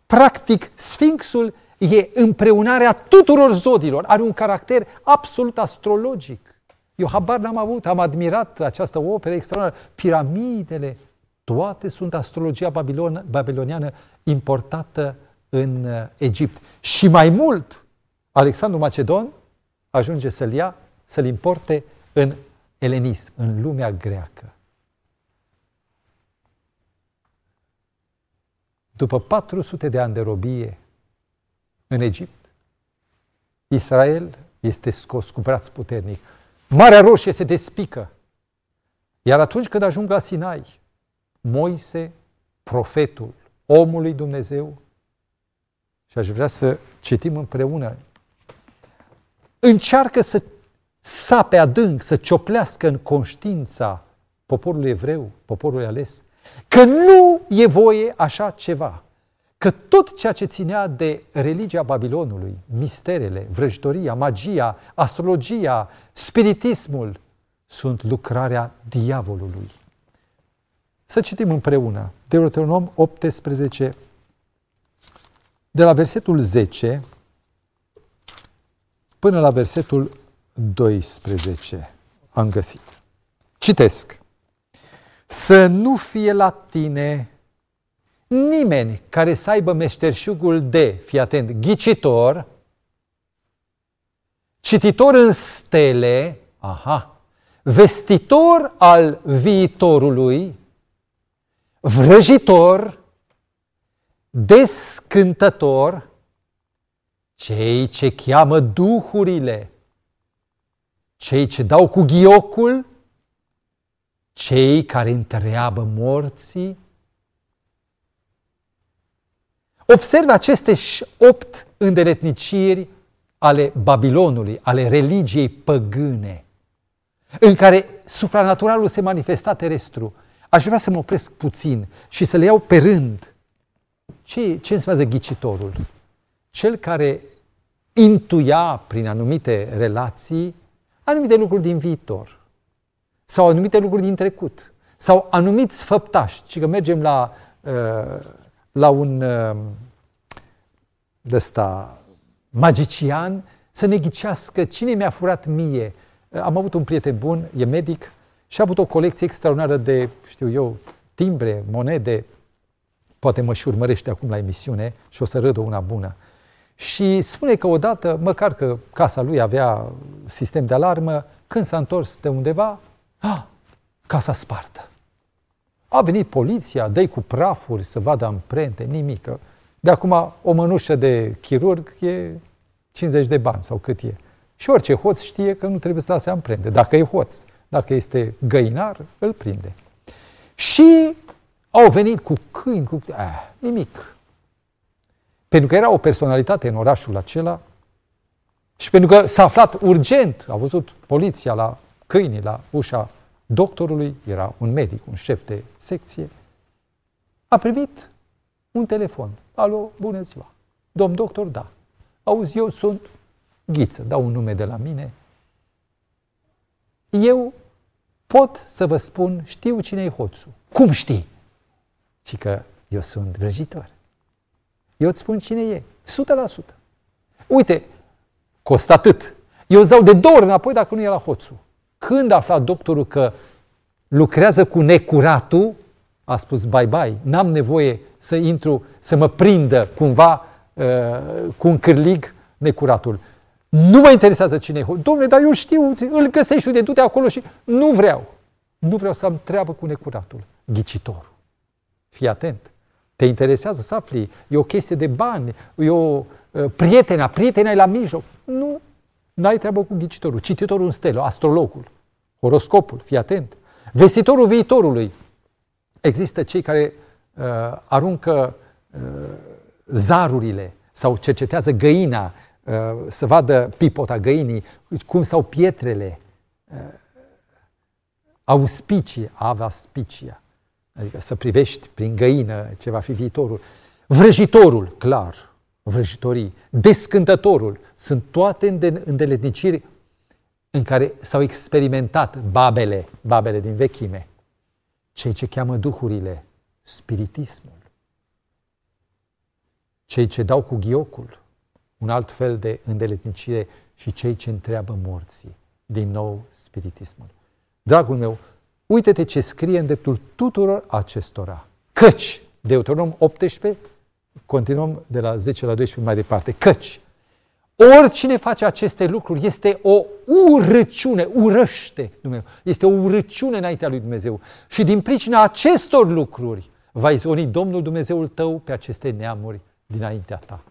Practic, Sfinxul e împreunarea tuturor zodilor, are un caracter absolut astrologic. Eu habar n-am avut, am admirat această operă extraordinară. Piramidele, toate sunt astrologia babilon, babiloniană importată în uh, Egipt. Și mai mult, Alexandru Macedon ajunge să-l ia, să-l importe în elenism, în lumea greacă. După 400 de ani de robie în Egipt, Israel este scos cu braț puternic. Marea Roșie se despică. Iar atunci când ajung la Sinai, Moise, profetul, omul lui Dumnezeu, și aș vrea să citim împreună. Încearcă să sape adânc, să cioplească în conștiința poporului evreu, poporului ales, că nu e voie așa ceva, că tot ceea ce ținea de religia Babilonului, misterele, vrăjitoria, magia, astrologia, spiritismul, sunt lucrarea diavolului. Să citim împreună Deuteronom 18 de la versetul 10 până la versetul 12 am găsit. Citesc. Să nu fie la tine nimeni care să aibă meșterșugul de, fii atent, ghicitor, cititor în stele, aha, vestitor al viitorului, vrăjitor, descântător cei ce cheamă duhurile, cei ce dau cu ghiocul, cei care întreabă morții. Observ aceste opt îndeletniciri ale Babilonului, ale religiei păgâne, în care supranaturalul se manifesta terestru. Aș vrea să mă opresc puțin și să le iau pe rând – ce, ce înseamnă ghicitorul? Cel care intuia prin anumite relații anumite lucruri din viitor sau anumite lucruri din trecut sau anumiți făptași. Și că mergem la, uh, la un uh, de ăsta, magician să ne ghicească cine mi-a furat mie. Uh, am avut un prieten bun, e medic, și a avut o colecție extraordinară de, știu eu, timbre, monede, poate mă și urmărește acum la emisiune și o să râdă una bună. Și spune că odată, măcar că casa lui avea sistem de alarmă, când s-a întors de undeva, a, ah, casa spartă. A venit poliția, dă cu prafuri să vadă amprente, nimică. De acum o mănușă de chirurg e 50 de bani sau cât e. Și orice hoț știe că nu trebuie să lase amprente. Dacă e hoț, dacă este găinar, îl prinde. Și au venit cu câini, cu... Ah, nimic. Pentru că era o personalitate în orașul acela și pentru că s-a aflat urgent, a văzut poliția la câinii, la ușa doctorului, era un medic, un șef de secție, a primit un telefon. Alo, bună ziua. Domn doctor, da. Auzi, eu sunt Ghiță, dau un nume de la mine. Eu pot să vă spun, știu cine e hoțul. Cum știi? ci că eu sunt vrăjitor. Eu îți spun cine e, 100%. Uite, costă atât. Eu îți dau de două ori înapoi dacă nu e la hoțul. Când a aflat doctorul că lucrează cu necuratul, a spus bye-bye, n-am nevoie să intru, să mă prindă cumva uh, cu un cârlig necuratul. Nu mă interesează cine e. Domnule, dar eu știu, îl găsești, uite, du-te acolo și nu vreau. Nu vreau să am treabă cu necuratul, ghicitorul. Fii atent. Te interesează să afli, e o chestie de bani, e o prietena, prietena e la mijloc. Nu, n-ai treabă cu ghicitorul, cititorul în stelă, astrologul, horoscopul, fii atent. Vestitorul viitorului. Există cei care uh, aruncă uh, zarurile sau cercetează găina, uh, să vadă pipota găinii, cum sau pietrele, uh, auspicii, avaspicia adică să privești prin găină ce va fi viitorul. Vrăjitorul, clar, vrăjitorii, descântătorul, sunt toate îndeletniciri în care s-au experimentat babele, babele din vechime, cei ce cheamă duhurile, spiritismul, cei ce dau cu ghiocul, un alt fel de îndeletnicire și cei ce întreabă morții, din nou spiritismul. Dragul meu, Uite-te ce scrie în dreptul tuturor acestora. Căci, Deuteronom 18, continuăm de la 10 la 12 mai departe, căci oricine face aceste lucruri este o urăciune, urăște Dumnezeu, este o urăciune înaintea lui Dumnezeu. Și din pricina acestor lucruri va izoni Domnul Dumnezeul tău pe aceste neamuri dinaintea ta.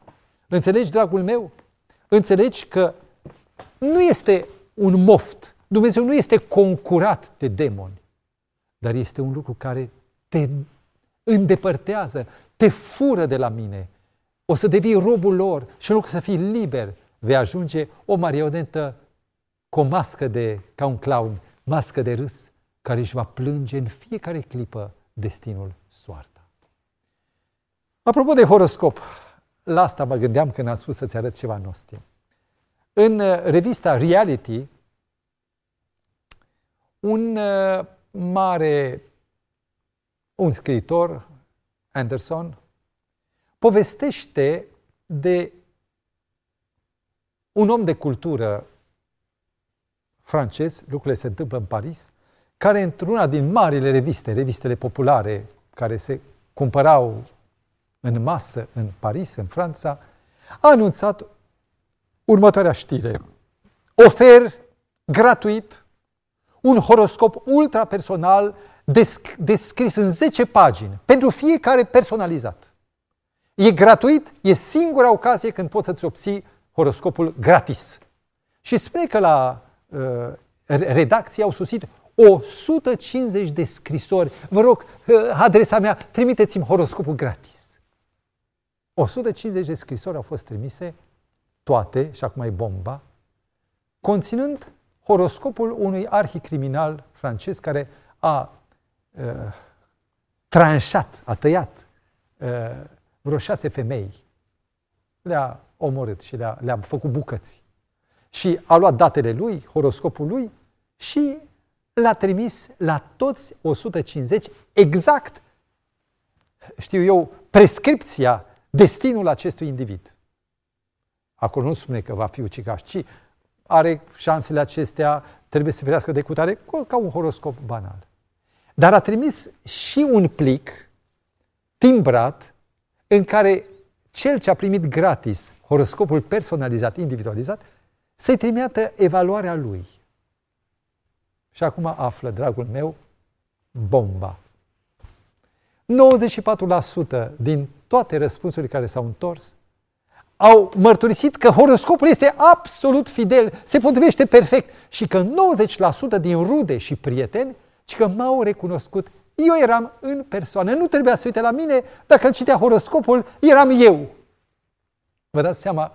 Înțelegi, dragul meu? Înțelegi că nu este un moft. Dumnezeu nu este concurat de demoni dar este un lucru care te îndepărtează, te fură de la mine. O să devii robul lor și în loc să fii liber, vei ajunge o marionetă cu o mască de, ca un clown, mască de râs, care își va plânge în fiecare clipă destinul, soarta. Apropo de horoscop, la asta mă gândeam când am spus să-ți arăt ceva nostru. În uh, revista Reality, un uh, mare, un scriitor, Anderson, povestește de un om de cultură francez, lucrurile se întâmplă în Paris, care într-una din marile reviste, revistele populare care se cumpărau în masă în Paris, în Franța, a anunțat următoarea știre. Ofer gratuit un horoscop ultra personal desc- descris în 10 pagini, pentru fiecare personalizat. E gratuit, e singura ocazie când poți să-ți obții horoscopul gratis. Și spune că la uh, redacție au susit 150 de scrisori. Vă rog, uh, adresa mea, trimiteți-mi horoscopul gratis. 150 de scrisori au fost trimise, toate, și acum e bomba, conținând horoscopul unui arhicriminal francez care a uh, tranșat, a tăiat uh, vreo șase femei, le-a omorât și le-a, le-a făcut bucăți. Și a luat datele lui, horoscopul lui și l-a trimis la toți 150 exact, știu eu, prescripția, destinul acestui individ. Acolo nu spune că va fi ucigaș, ci are șansele acestea, trebuie să ferească de cutare, ca un horoscop banal. Dar a trimis și un plic timbrat în care cel ce a primit gratis horoscopul personalizat, individualizat, să-i trimită evaluarea lui. Și acum află, dragul meu, bomba. 94% din toate răspunsurile care s-au întors au mărturisit că horoscopul este absolut fidel, se potrivește perfect și că 90% din rude și prieteni, ci că m-au recunoscut. Eu eram în persoană, nu trebuia să uite la mine, dacă îmi citea horoscopul, eram eu. Vă dați seama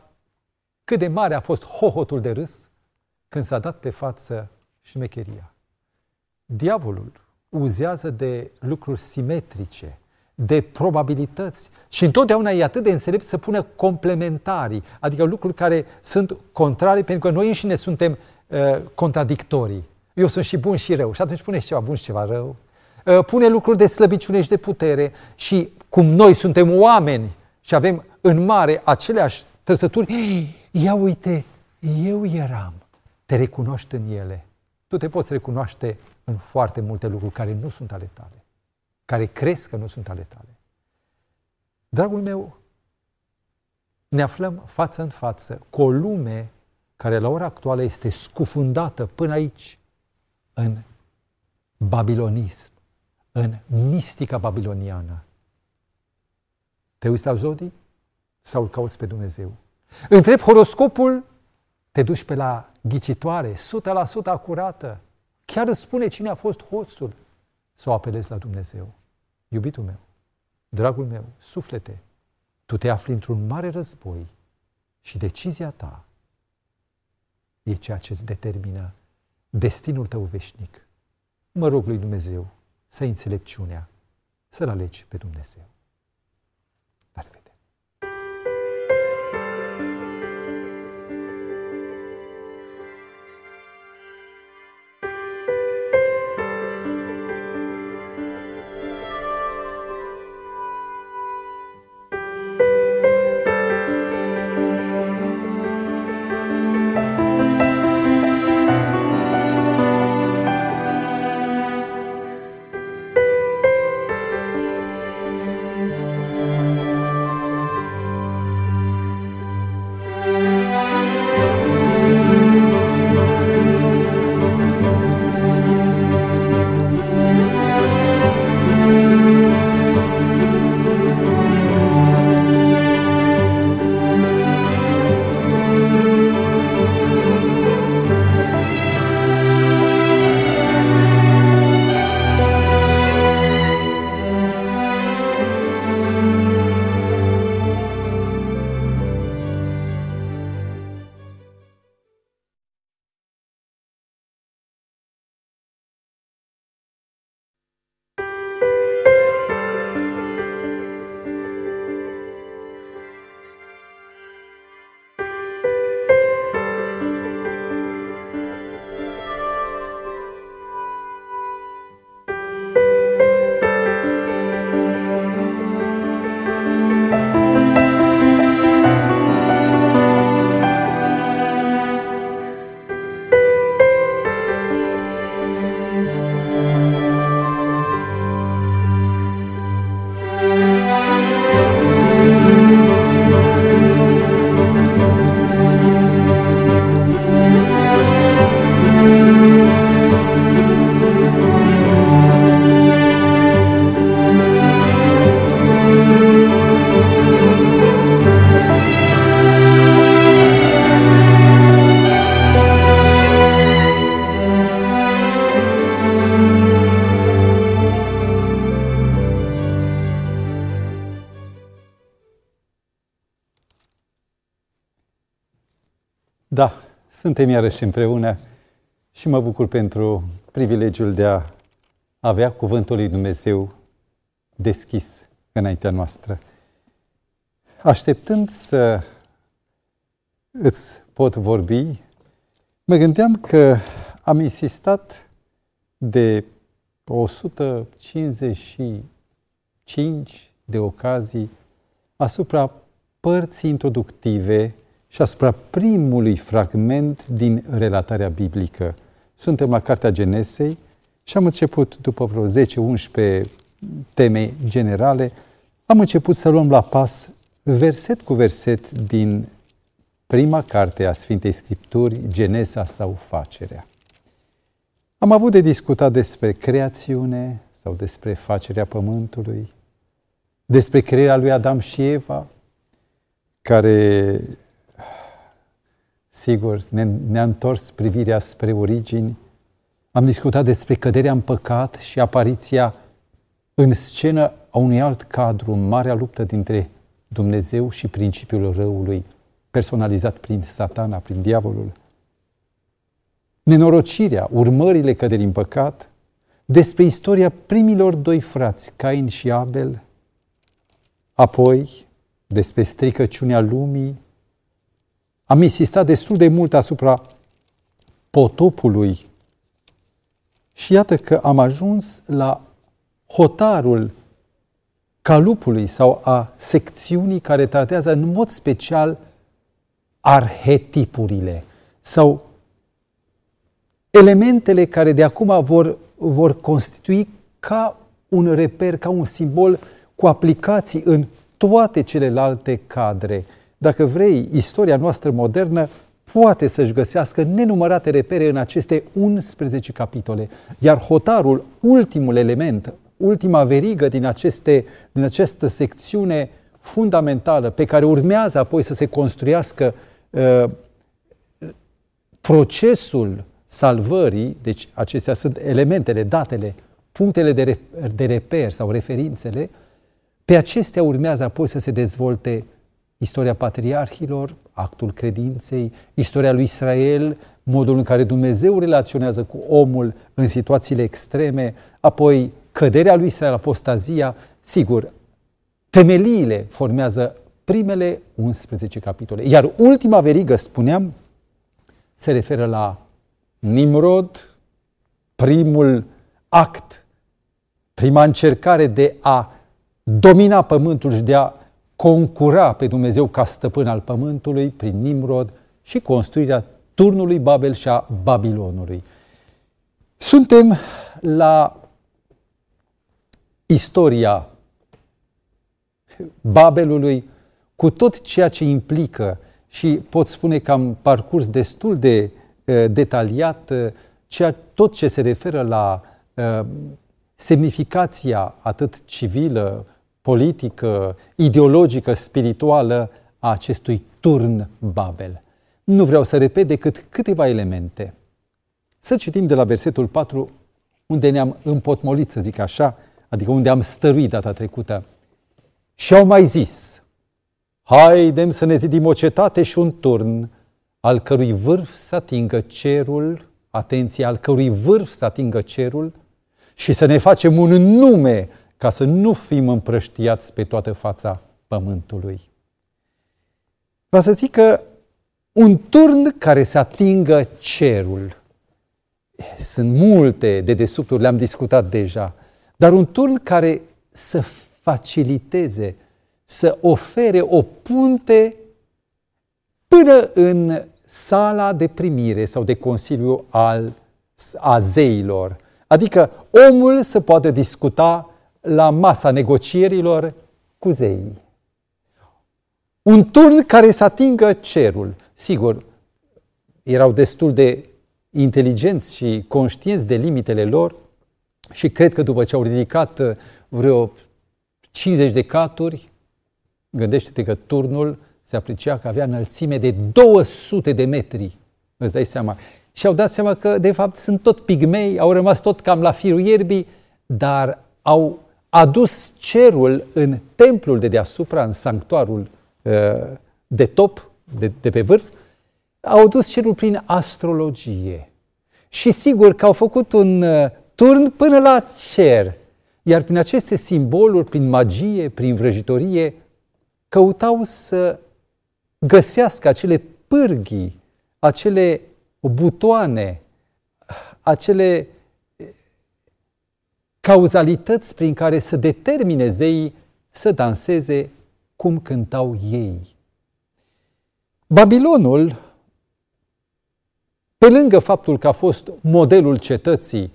cât de mare a fost hohotul de râs când s-a dat pe față șmecheria. Diavolul uzează de lucruri simetrice, de probabilități. Și întotdeauna e atât de înțelept să pună complementarii, adică lucruri care sunt contrare, pentru că noi înșine suntem uh, contradictorii. Eu sunt și bun și rău. Și atunci și ceva bun și ceva rău. Uh, pune lucruri de slăbiciune și de putere și cum noi suntem oameni și avem în mare aceleași trăsături, ia uite, eu eram. Te recunoști în ele. Tu te poți recunoaște în foarte multe lucruri care nu sunt ale tale care crezi că nu sunt ale tale. Dragul meu, ne aflăm față în față cu o lume care la ora actuală este scufundată până aici în babilonism, în mistica babiloniană. Te uiți la zodii sau îl cauți pe Dumnezeu? Întreb horoscopul, te duci pe la ghicitoare, 100% acurată. Chiar îți spune cine a fost hoțul, să o apelezi la Dumnezeu iubitul meu, dragul meu, suflete, tu te afli într-un mare război și decizia ta e ceea ce îți determină destinul tău veșnic. Mă rog lui Dumnezeu să înțelepciunea, să-L alegi pe Dumnezeu. Da, suntem iarăși împreună și mă bucur pentru privilegiul de a avea Cuvântul lui Dumnezeu deschis înaintea noastră. Așteptând să îți pot vorbi, mă gândeam că am insistat de 155 de ocazii asupra părții introductive și asupra primului fragment din relatarea biblică. Suntem la Cartea Genesei și am început, după vreo 10-11 teme generale, am început să luăm la pas verset cu verset din prima carte a Sfintei Scripturi, Genesa sau Facerea. Am avut de discutat despre creațiune sau despre facerea pământului, despre crearea lui Adam și Eva, care Sigur, ne, ne-a întors privirea spre origini. Am discutat despre căderea în păcat și apariția în scenă a unui alt cadru, marea luptă dintre Dumnezeu și principiul răului, personalizat prin satana, prin diavolul. Nenorocirea, urmările căderii în păcat, despre istoria primilor doi frați, Cain și Abel, apoi despre stricăciunea lumii, am insistat destul de mult asupra potopului și iată că am ajuns la hotarul calupului sau a secțiunii care tratează în mod special arhetipurile sau elementele care de acum vor, vor constitui ca un reper, ca un simbol cu aplicații în toate celelalte cadre dacă vrei, istoria noastră modernă poate să-și găsească nenumărate repere în aceste 11 capitole. Iar hotarul, ultimul element, ultima verigă din, aceste, din această secțiune fundamentală pe care urmează apoi să se construiască uh, procesul salvării, deci acestea sunt elementele, datele, punctele de, re- de reper sau referințele, pe acestea urmează apoi să se dezvolte istoria patriarhilor, actul credinței, istoria lui Israel, modul în care Dumnezeu relaționează cu omul în situațiile extreme, apoi căderea lui Israel, apostazia, sigur, temeliile formează primele 11 capitole. Iar ultima verigă, spuneam, se referă la Nimrod, primul act, prima încercare de a domina pământul și de a concura pe Dumnezeu ca stăpân al pământului prin Nimrod și construirea turnului Babel și a Babilonului. Suntem la istoria Babelului cu tot ceea ce implică și pot spune că am parcurs destul de uh, detaliat uh, ceea, tot ce se referă la uh, semnificația atât civilă, politică, ideologică, spirituală a acestui turn Babel. Nu vreau să repet decât câteva elemente. Să citim de la versetul 4, unde ne-am împotmolit, să zic așa, adică unde am stăruit data trecută. Și au mai zis, haidem să ne zidim o cetate și un turn, al cărui vârf să atingă cerul, atenție, al cărui vârf să atingă cerul, și să ne facem un nume ca să nu fim împrăștiați pe toată fața pământului. Vă să zică un turn care să atingă cerul. Sunt multe de desubturi, le-am discutat deja, dar un turn care să faciliteze, să ofere o punte până în sala de primire sau de consiliu al a zeilor. Adică omul să poată discuta la masa negocierilor cu zeii. Un turn care să atingă cerul. Sigur, erau destul de inteligenți și conștienți de limitele lor și cred că după ce au ridicat uh, vreo 50 de caturi, gândește-te că turnul se aprecia că avea înălțime de 200 de metri. Îți dai seama. Și au dat seama că, de fapt, sunt tot pigmei, au rămas tot cam la firul ierbii, dar au a dus cerul în templul de deasupra, în sanctuarul uh, de top, de, de pe vârf, au dus cerul prin astrologie. Și sigur că au făcut un uh, turn până la cer. Iar prin aceste simboluri, prin magie, prin vrăjitorie, căutau să găsească acele pârghii, acele butoane, acele cauzalități prin care să determine zeii să danseze cum cântau ei. Babilonul, pe lângă faptul că a fost modelul cetății,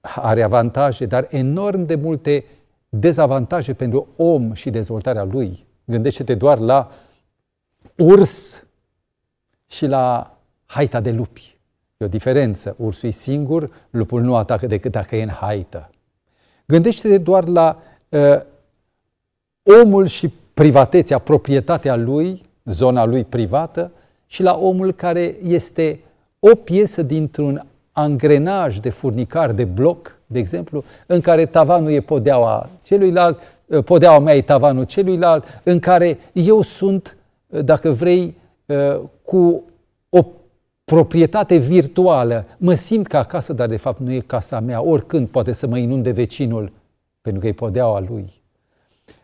are avantaje, dar enorm de multe dezavantaje pentru om și dezvoltarea lui. Gândește-te doar la urs și la haita de lupi. E o diferență. Ursul e singur, lupul nu atacă decât dacă e în haită. Gândește-te doar la uh, omul și privatețea, proprietatea lui, zona lui privată, și la omul care este o piesă dintr-un angrenaj de furnicar, de bloc, de exemplu, în care tavanul e podeaua celuilalt, ă, podeaua mea e tavanul celuilalt, în care eu sunt, dacă vrei, ă, cu proprietate virtuală. Mă simt ca acasă, dar de fapt nu e casa mea. Oricând poate să mă inunde vecinul, pentru că e podeaua lui.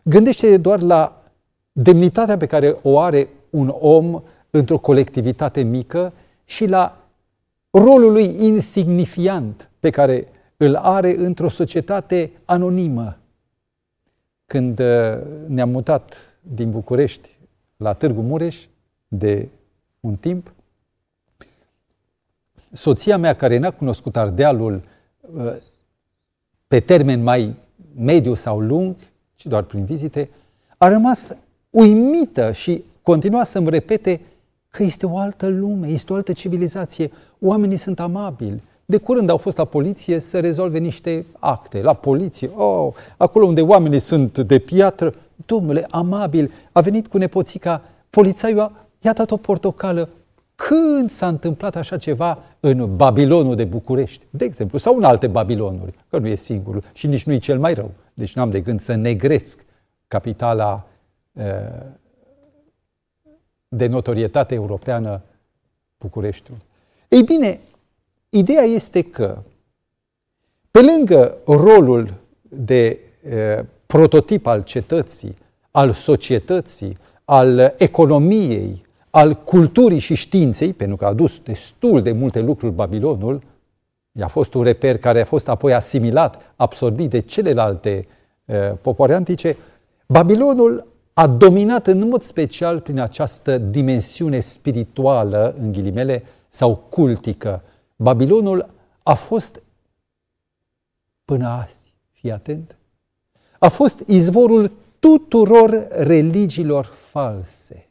Gândește doar la demnitatea pe care o are un om într-o colectivitate mică și la rolul lui insignifiant pe care îl are într-o societate anonimă. Când uh, ne-am mutat din București la Târgu Mureș de un timp, soția mea care n-a cunoscut Ardealul uh, pe termen mai mediu sau lung, ci doar prin vizite, a rămas uimită și continua să-mi repete că este o altă lume, este o altă civilizație, oamenii sunt amabili. De curând au fost la poliție să rezolve niște acte, la poliție, oh, acolo unde oamenii sunt de piatră, domnule, amabil, a venit cu nepoțica, polițaiul i-a dat o portocală, când s-a întâmplat așa ceva în Babilonul de București, de exemplu, sau în alte Babilonuri, că nu e singurul și nici nu e cel mai rău. Deci nu am de gând să negresc capitala eh, de notorietate europeană Bucureștiul. Ei bine, ideea este că pe lângă rolul de e, eh, prototip al cetății, al societății, al economiei, al culturii și științei, pentru că a adus destul de multe lucruri Babilonul, i-a fost un reper care a fost apoi asimilat, absorbit de celelalte uh, popoare antice, Babilonul a dominat în mod special prin această dimensiune spirituală, în ghilimele, sau cultică. Babilonul a fost, până azi, fii atent, a fost izvorul tuturor religiilor false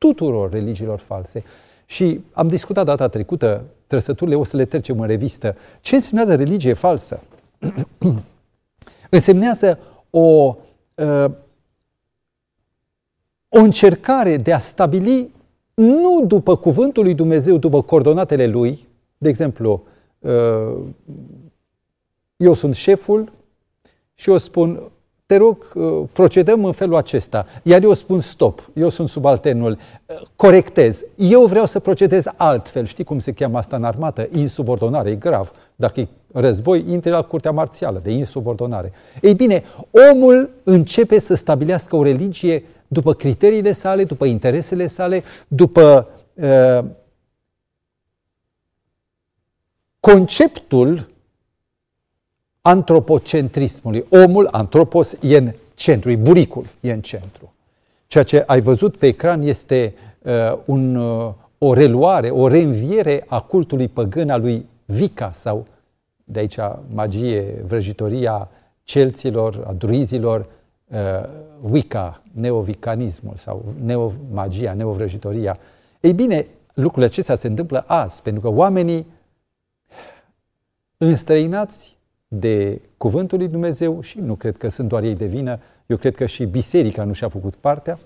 tuturor religiilor false. Și am discutat data trecută, trăsăturile o să le trecem în revistă. Ce însemnează religie falsă? <clears throat> însemnează o, uh, o încercare de a stabili nu după cuvântul lui Dumnezeu, după coordonatele lui, de exemplu, uh, eu sunt șeful și eu spun, te rog, uh, procedăm în felul acesta. Iar eu spun stop, eu sunt subalternul, uh, corectez. Eu vreau să procedez altfel. Știi cum se cheamă asta în armată? Insubordonare, e grav. Dacă e război, intri la curtea marțială de insubordonare. Ei bine, omul începe să stabilească o religie după criteriile sale, după interesele sale, după uh, conceptul antropocentrismului. Omul, antropos, e în centru, e buricul, e în centru. Ceea ce ai văzut pe ecran este uh, un, uh, o reluare, o reînviere a cultului păgân al lui Vica sau de aici magie, vrăjitoria celților, a druizilor, uh, Wicca, neovicanismul sau neomagia, neovrăjitoria. Ei bine, lucrurile acestea se întâmplă azi, pentru că oamenii înstrăinați de cuvântul lui Dumnezeu și nu cred că sunt doar ei de vină, eu cred că și biserica nu și-a făcut partea,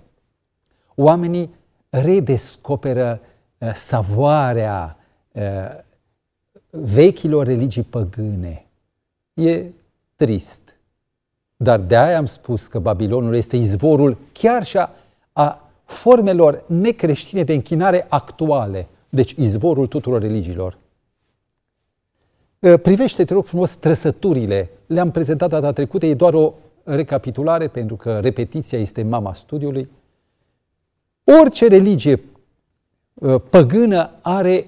oamenii redescoperă uh, savoarea uh, vechilor religii păgâne. E trist. Dar de aia am spus că Babilonul este izvorul chiar și a, a formelor necreștine de închinare actuale. Deci izvorul tuturor religiilor. Ă, privește, te rog frumos, trăsăturile. Le-am prezentat data trecută, e doar o recapitulare, pentru că repetiția este mama studiului. Orice religie ă, păgână are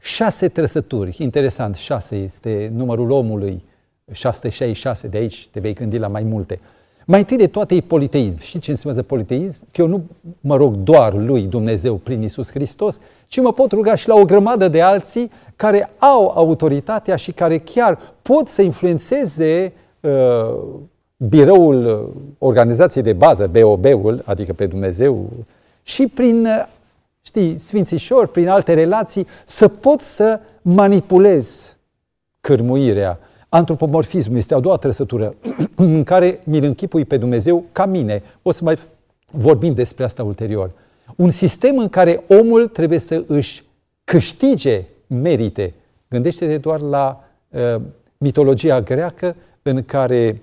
șase trăsături. Interesant, șase este numărul omului, 666, de aici te vei gândi la mai multe. Mai întâi de toate e politeism. Și ce înseamnă politeism? Că eu nu mă rog doar lui Dumnezeu prin Isus Hristos, ci mă pot ruga și la o grămadă de alții care au autoritatea și care chiar pot să influențeze uh, biroul uh, organizației de bază, BOB-ul, adică pe Dumnezeu, și prin, uh, știi, sfințișori, prin alte relații, să pot să manipulez cârmuirea, Antropomorfismul este a doua trăsătură <clears throat> în care mi-l închipui pe Dumnezeu ca mine. O să mai vorbim despre asta ulterior. Un sistem în care omul trebuie să își câștige merite. Gândește-te doar la uh, mitologia greacă în care,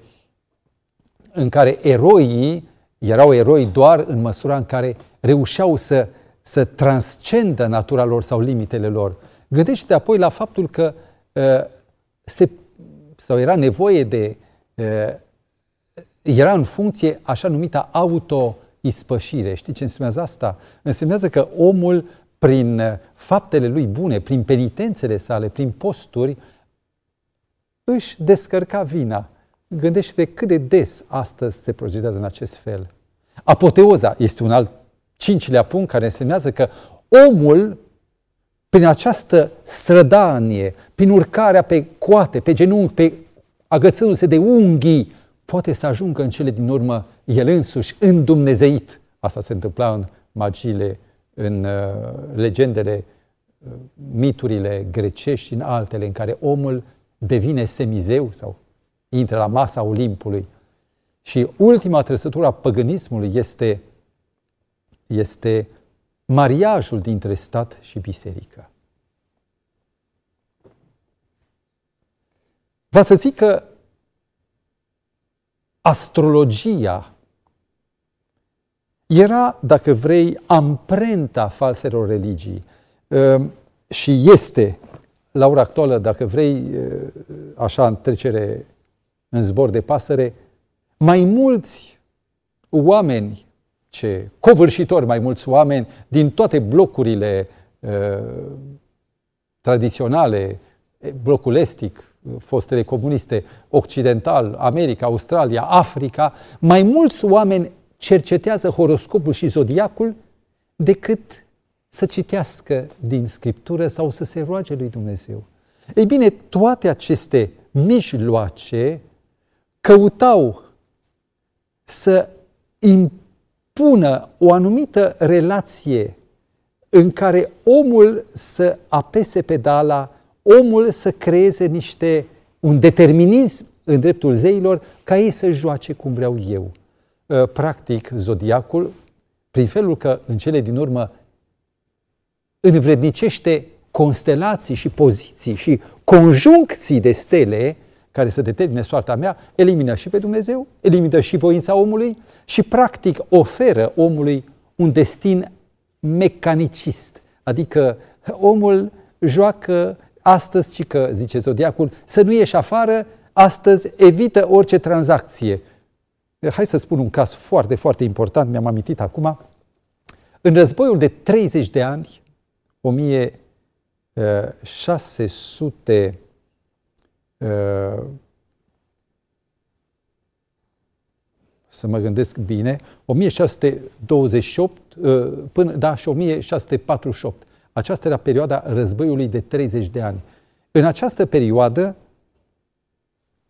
în care eroii erau eroi doar în măsura în care reușeau să, să transcendă natura lor sau limitele lor. Gândește-te apoi la faptul că uh, se sau era nevoie de, era în funcție așa numita auto-ispășire. Știi ce înseamnă asta? Însemnează că omul, prin faptele lui bune, prin penitențele sale, prin posturi, își descărca vina. Gândește-te cât de des astăzi se procedează în acest fel. Apoteoza este un alt cincilea punct care însemnează că omul prin această strădanie, prin urcarea pe coate, pe genunchi, pe agățându-se de unghii, poate să ajungă în cele din urmă el însuși, îndumnezeit. Asta se întâmpla în magiile, în uh, legendele, uh, miturile grecești, în altele, în care omul devine semizeu sau intră la masa Olimpului. Și ultima trăsătură a păgânismului este, este mariajul dintre stat și biserică. Vă să zic că astrologia era, dacă vrei, amprenta falselor religii ehm, și este, la ora actuală, dacă vrei, eh, așa în trecere în zbor de pasăre, mai mulți oameni ce covârșitori mai mulți oameni din toate blocurile uh, tradiționale, blocul estic, fostele comuniste, occidental, America, Australia, Africa, mai mulți oameni cercetează horoscopul și zodiacul decât să citească din Scriptură sau să se roage lui Dumnezeu. Ei bine, toate aceste mijloace căutau să impună pună o anumită relație în care omul să apese pedala, omul să creeze niște, un determinism în dreptul zeilor, ca ei să joace cum vreau eu. Uh, practic, zodiacul, prin felul că în cele din urmă învrednicește constelații și poziții și conjuncții de stele, care să determine soarta mea, elimină și pe Dumnezeu, elimină și voința omului și practic oferă omului un destin mecanicist. Adică omul joacă astăzi, și că, zice zodiacul, să nu ieși afară, astăzi evită orice tranzacție. Hai să spun un caz foarte, foarte important, mi-am amintit acum. În războiul de 30 de ani, 1600 să mă gândesc bine, 1628 ă, până, da, și 1648. Aceasta era perioada războiului de 30 de ani. În această perioadă,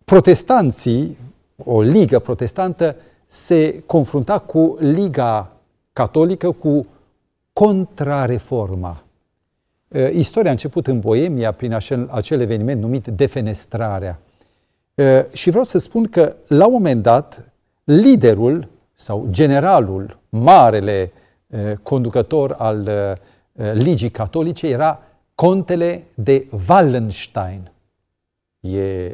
protestanții, o ligă protestantă, se confrunta cu Liga Catolică, cu contrareforma. Eh, istoria a început în Boemia prin acel, acel eveniment numit defenestrarea. Eh, și vreau să spun că la un moment dat liderul sau generalul, marele eh, conducător al ligii catolice era contele de Wallenstein. E,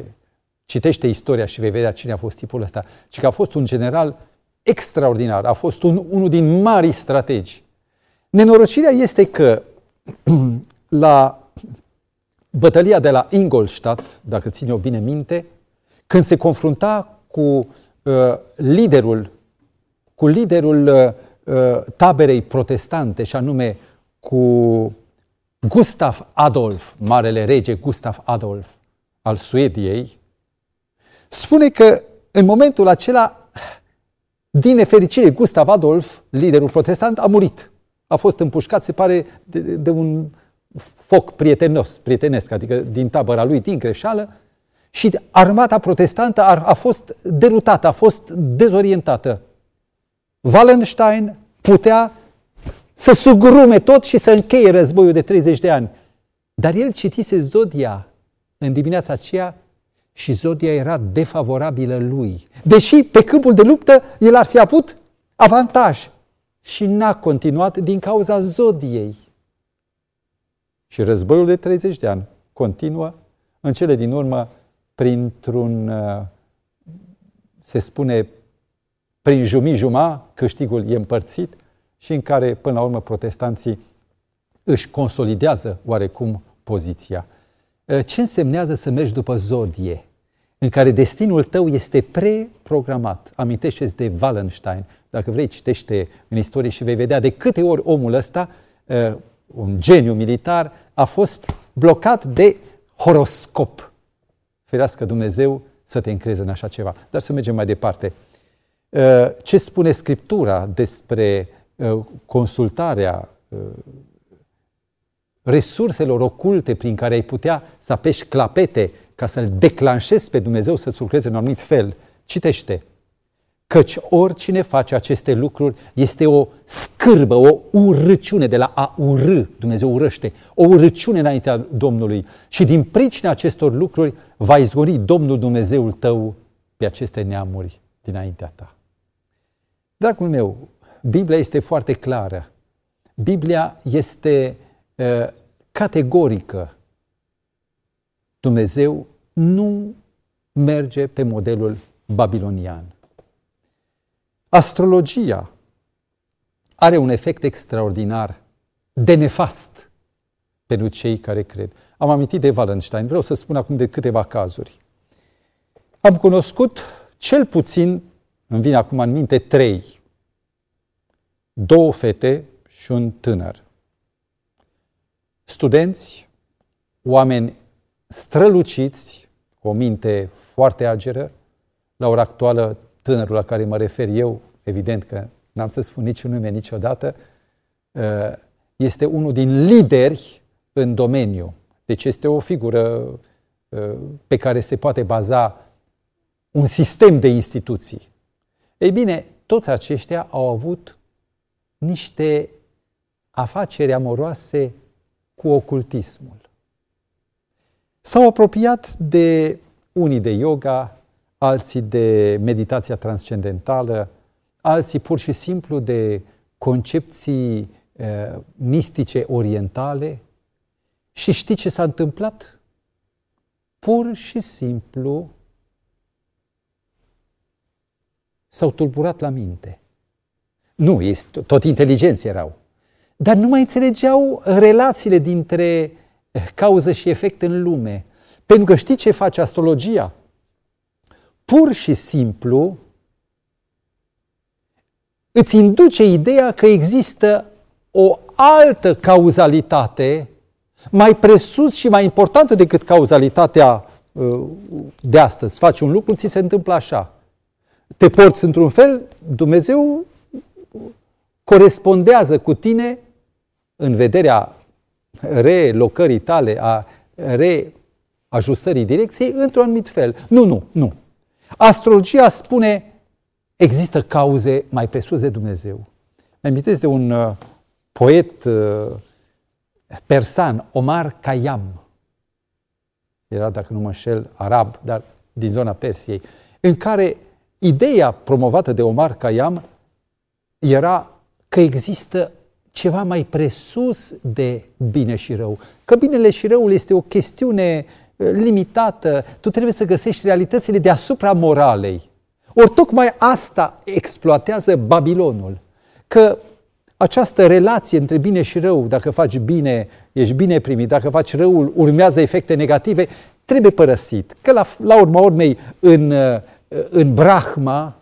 citește istoria și vei vedea cine a fost tipul ăsta. Și că a fost un general extraordinar, a fost un, unul din mari strategi. Nenorocirea este că la bătălia de la Ingolstadt, dacă țin eu bine minte, când se confrunta cu uh, liderul, cu liderul uh, uh, taberei protestante, și anume cu Gustav Adolf, marele rege Gustav Adolf al Suediei, spune că în momentul acela, din nefericire, Gustav Adolf, liderul protestant, a murit a fost împușcat, se pare, de, de un foc prietenos, prietenesc, adică din tabăra lui, din greșeală, și armata protestantă a, a fost derutată, a fost dezorientată. Wallenstein putea să sugrume tot și să încheie războiul de 30 de ani. Dar el citise Zodia în dimineața aceea și Zodia era defavorabilă lui. Deși pe câmpul de luptă el ar fi avut avantaj și n-a continuat din cauza zodiei. Și războiul de 30 de ani continuă în cele din urmă printr-un, uh, se spune, prin jumii-juma, câștigul e împărțit și în care, până la urmă, protestanții își consolidează oarecum poziția. Uh, ce însemnează să mergi după zodie, în care destinul tău este preprogramat? Amintește-ți de Wallenstein, dacă vrei, citește în istorie și vei vedea de câte ori omul ăsta, ă, un geniu militar, a fost blocat de horoscop. Ferească Dumnezeu să te încreze în așa ceva. Dar să mergem mai departe. Ă, ce spune Scriptura despre ă, consultarea resurselor oculte prin care ai putea să apeși clapete ca să-L declanșezi pe Dumnezeu să-ți lucreze în un anumit fel? Citește căci oricine face aceste lucruri este o scârbă, o urăciune de la a urâ, Dumnezeu urăște, o urăciune înaintea Domnului. Și din pricina acestor lucruri va izgoni Domnul Dumnezeul tău pe aceste neamuri dinaintea ta. Dragul meu, Biblia este foarte clară. Biblia este uh, categorică. Dumnezeu nu merge pe modelul babilonian. Astrologia are un efect extraordinar de nefast pentru cei care cred. Am amintit de Wallenstein, vreau să spun acum de câteva cazuri. Am cunoscut cel puțin, îmi vine acum în minte, trei. Două fete și un tânăr. Studenți, oameni străluciți, cu o minte foarte ageră, la ora actuală tânărul la care mă refer eu, evident că n-am să spun niciun nume niciodată, uh, este unul din lideri în domeniu. Deci este o figură uh, pe care se poate baza un sistem de instituții. Ei bine, toți aceștia au avut niște afaceri amoroase cu ocultismul. S-au apropiat de unii de yoga, alții de meditația transcendentală, alții pur și simplu de concepții uh, mistice orientale. Și știi ce s-a întâmplat? Pur și simplu s-au tulburat la minte. Nu, ei tot inteligenți erau. Dar nu mai înțelegeau relațiile dintre eh, cauză și efect în lume. Pentru că știi ce face astrologia? pur și simplu îți induce ideea că există o altă cauzalitate mai presus și mai importantă decât cauzalitatea uh, de astăzi. Faci un lucru, ți se întâmplă așa. Te porți într-un fel, Dumnezeu corespondează cu tine în vederea relocării tale, a reajustării direcției, într-un anumit fel. Nu, nu, nu. Astrologia spune există cauze mai presus de Dumnezeu. Mă amintesc de un uh, poet uh, persan, Omar Khayyam. Era, dacă nu mă înșel, arab, dar din zona Persiei, în care ideea promovată de Omar Khayyam era că există ceva mai presus de bine și rău. Că binele și răul este o chestiune uh, Eh, limitată, tu trebuie să găsești realitățile deasupra moralei. Ori tocmai asta exploatează Babilonul. Că această relație între bine și rău, dacă faci bine, ești bine primit, dacă faci răul, urmează efecte negative, trebuie părăsit. Că la, la urma urmei, în, eh, în Brahma,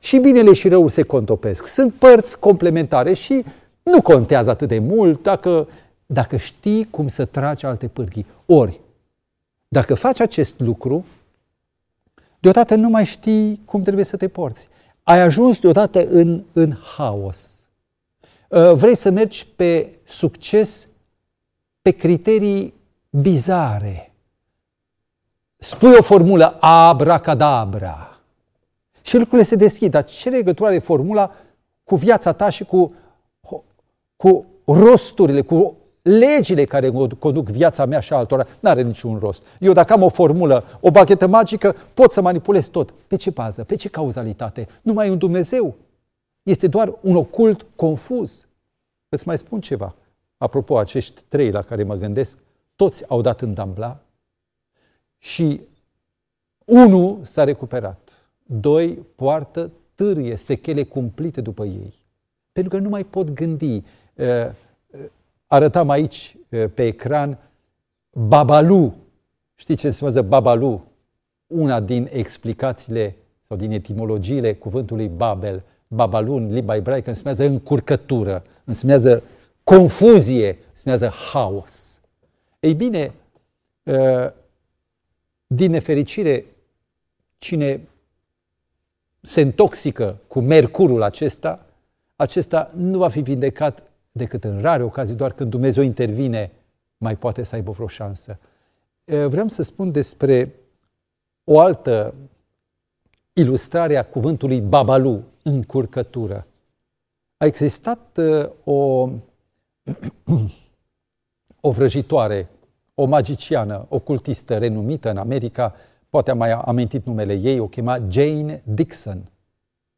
și binele și răul se contopesc. Sunt părți complementare și nu contează atât de mult dacă, dacă știi cum să tragi alte pârghii. Ori, dacă faci acest lucru, deodată nu mai știi cum trebuie să te porți. Ai ajuns deodată în, în haos. Uh, vrei să mergi pe succes pe criterii bizare. Spui o formulă abracadabra și lucrurile se deschid. Dar ce legătură are formula cu viața ta și cu, cu rosturile, cu legile care conduc viața mea și altora, nu are niciun rost. Eu dacă am o formulă, o bachetă magică, pot să manipulez tot. Pe ce bază? Pe ce cauzalitate? e un Dumnezeu. Este doar un ocult confuz. Îți mai spun ceva. Apropo, acești trei la care mă gândesc, toți au dat în dambla și unul s-a recuperat. Doi poartă târie, sechele cumplite după ei. Pentru că nu mai pot gândi uh, arătam aici eh, pe ecran Babalu. Știi ce înseamnă Babalu? Una din explicațiile sau din etimologiile cuvântului Babel. Babalu în limba ebraică înseamnă încurcătură, înseamnă confuzie, înseamnă haos. Ei bine, eh, din nefericire, cine se intoxică cu mercurul acesta, acesta nu va fi vindecat decât în rare ocazii, doar când Dumnezeu intervine, mai poate să aibă vreo șansă. Vreau să spun despre o altă ilustrare a cuvântului babalu, încurcătură. A existat o, <clears throat> o vrăjitoare, o magiciană, o cultistă renumită în America, poate am mai amintit numele ei, o chema Jane Dixon.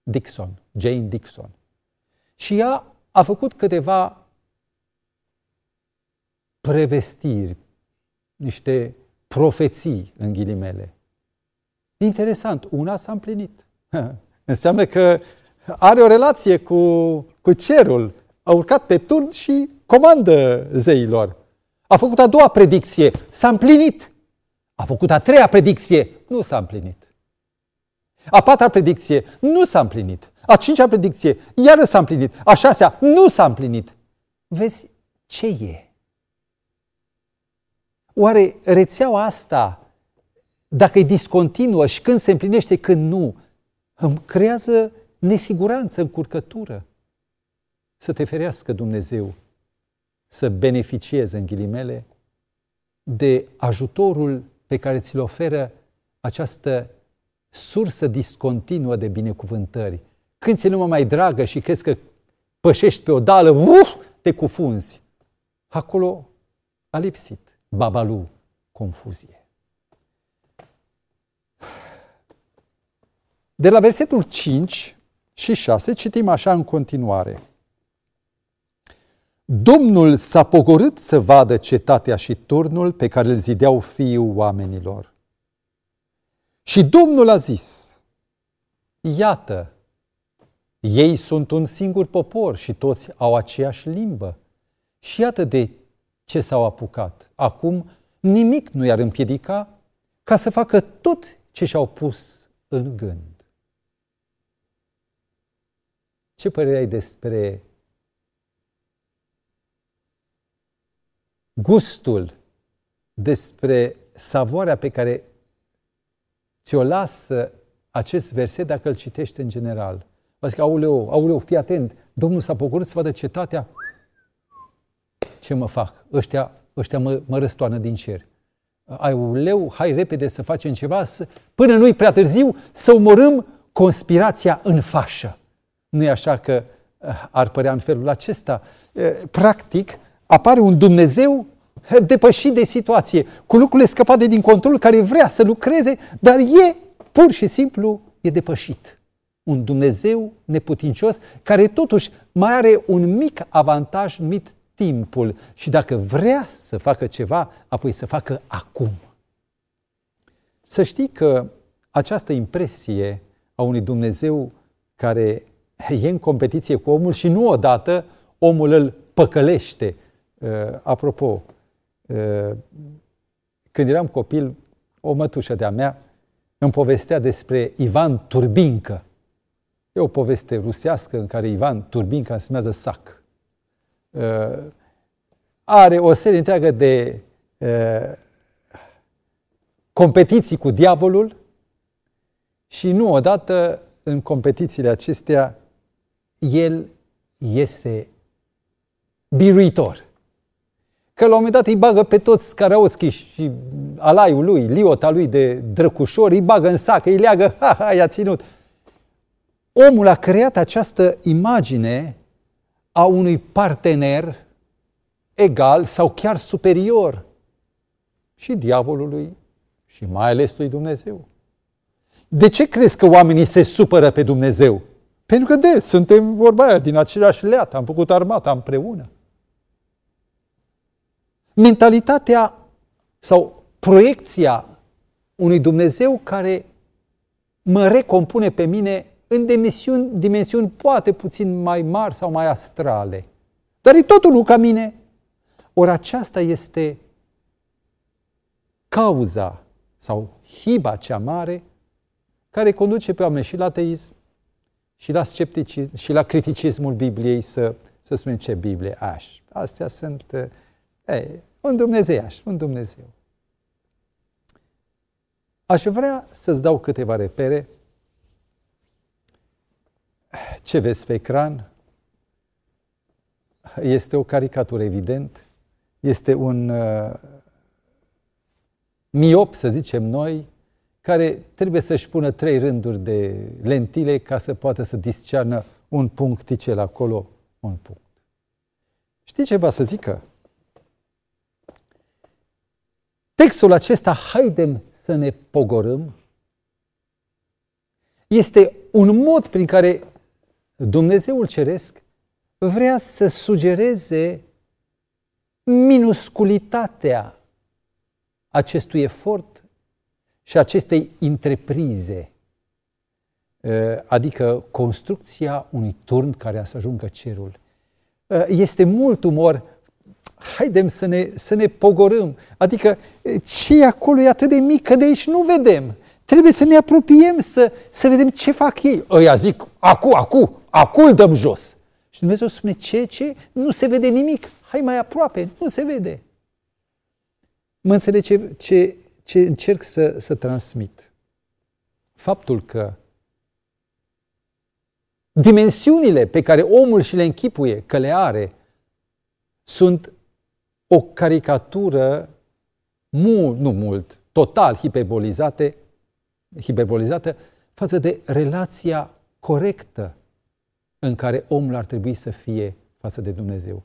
Dixon, Jane Dixon. Și ea a făcut câteva prevestiri, niște profeții, în ghilimele. Interesant, una s-a împlinit. <laughs> Înseamnă că are o relație cu, cu cerul. A urcat pe turn și comandă zeilor. A făcut a doua predicție, s-a împlinit. A făcut a treia predicție, nu s-a împlinit. A patra predicție, nu s-a împlinit a cincea predicție, iară s-a împlinit, a șasea, nu s-a împlinit. Vezi ce e. Oare rețeaua asta, dacă e discontinuă și când se împlinește, când nu, îmi creează nesiguranță, încurcătură? Să te ferească Dumnezeu să beneficieze, în ghilimele, de ajutorul pe care ți-l oferă această sursă discontinuă de binecuvântări când ți-e lumea mai dragă și crezi că pășești pe o dală, uf, te cufunzi. Acolo a lipsit babalu confuzie. De la versetul 5 și 6 citim așa în continuare. Domnul s-a pogorât să vadă cetatea și turnul pe care îl zideau fiii oamenilor. Și Domnul a zis, iată, ei sunt un singur popor și toți au aceeași limbă. Și iată de ce s-au apucat. Acum nimic nu i-ar împiedica ca să facă tot ce și-au pus în gând. Ce părere ai despre gustul, despre savoarea pe care ți-o lasă acest verset dacă îl citești în general? Vă zic, auleu, auleu, fii atent, Domnul s-a pogorât să vadă cetatea. Ce mă fac? Ăștia, ăștia mă, mă răstoană din cer. Auleu, hai repede să facem ceva, să, până nu-i prea târziu, să omorâm conspirația în fașă. nu e așa că eh, ar părea în felul acesta. Eh, practic, apare un Dumnezeu eh, depășit de situație, cu lucrurile scăpate din control, care vrea să lucreze, dar e pur și simplu e depășit un Dumnezeu neputincios care totuși mai are un mic avantaj numit timpul și dacă vrea să facă ceva, apoi să facă acum. Să știi că această impresie a unui Dumnezeu care e în competiție cu omul și nu odată omul îl păcălește. Uh, apropo, uh, când eram copil, o mătușă de-a mea îmi povestea despre Ivan Turbincă, E o poveste rusească în care Ivan Turbin cansimează sac. Uh, are o serie întreagă de uh, competiții cu diavolul și nu odată în competițiile acestea el iese biruitor. Că la un moment dat îi bagă pe toți Scaraoțchi și alaiul lui, liota lui de drăcușori, îi bagă în sac, îi leagă, ha, ha, i-a ținut omul a creat această imagine a unui partener egal sau chiar superior și diavolului și mai ales lui Dumnezeu. De ce crezi că oamenii se supără pe Dumnezeu? Pentru că de, suntem vorba aia, din același leat, am făcut armata împreună. Mentalitatea sau proiecția unui Dumnezeu care mă recompune pe mine în dimensiuni, dimensiuni poate puțin mai mari sau mai astrale. Dar e totul ca mine. Ori aceasta este cauza sau hiba cea mare care conduce pe oameni și la ateism, și la scepticism, și la criticismul Bibliei să, să spunem ce Biblie aș. Astea sunt ei, eh, eh, un aș. un Dumnezeu. Aș vrea să-ți dau câteva repere ce vezi pe ecran este o caricatură, evident, este un uh, miop, să zicem noi, care trebuie să-și pună trei rânduri de lentile ca să poată să discearnă un punct ticel acolo, un punct. Știi ce să zică? Textul acesta, haidem să ne pogorâm, este un mod prin care Dumnezeul Ceresc vrea să sugereze minusculitatea acestui efort și acestei întreprize, ă, adică construcția unui turn care a să ajungă cerul. Ă, este mult umor, haidem să ne, să ne pogorâm, adică ă, ce acolo e atât de mic că de aici nu vedem. Trebuie să ne apropiem, să, să vedem ce fac ei. Ăia zic, acu, acu, Acul dăm jos. Și Dumnezeu spune, ce, ce? Nu se vede nimic. Hai mai aproape, nu se vede. Mă înțeleg ce, ce, ce încerc să, să transmit. Faptul că dimensiunile pe care omul și le închipuie că le are sunt o caricatură mult, nu mult, total hiperbolizate, hiperbolizată față de relația corectă în care omul ar trebui să fie față de Dumnezeu.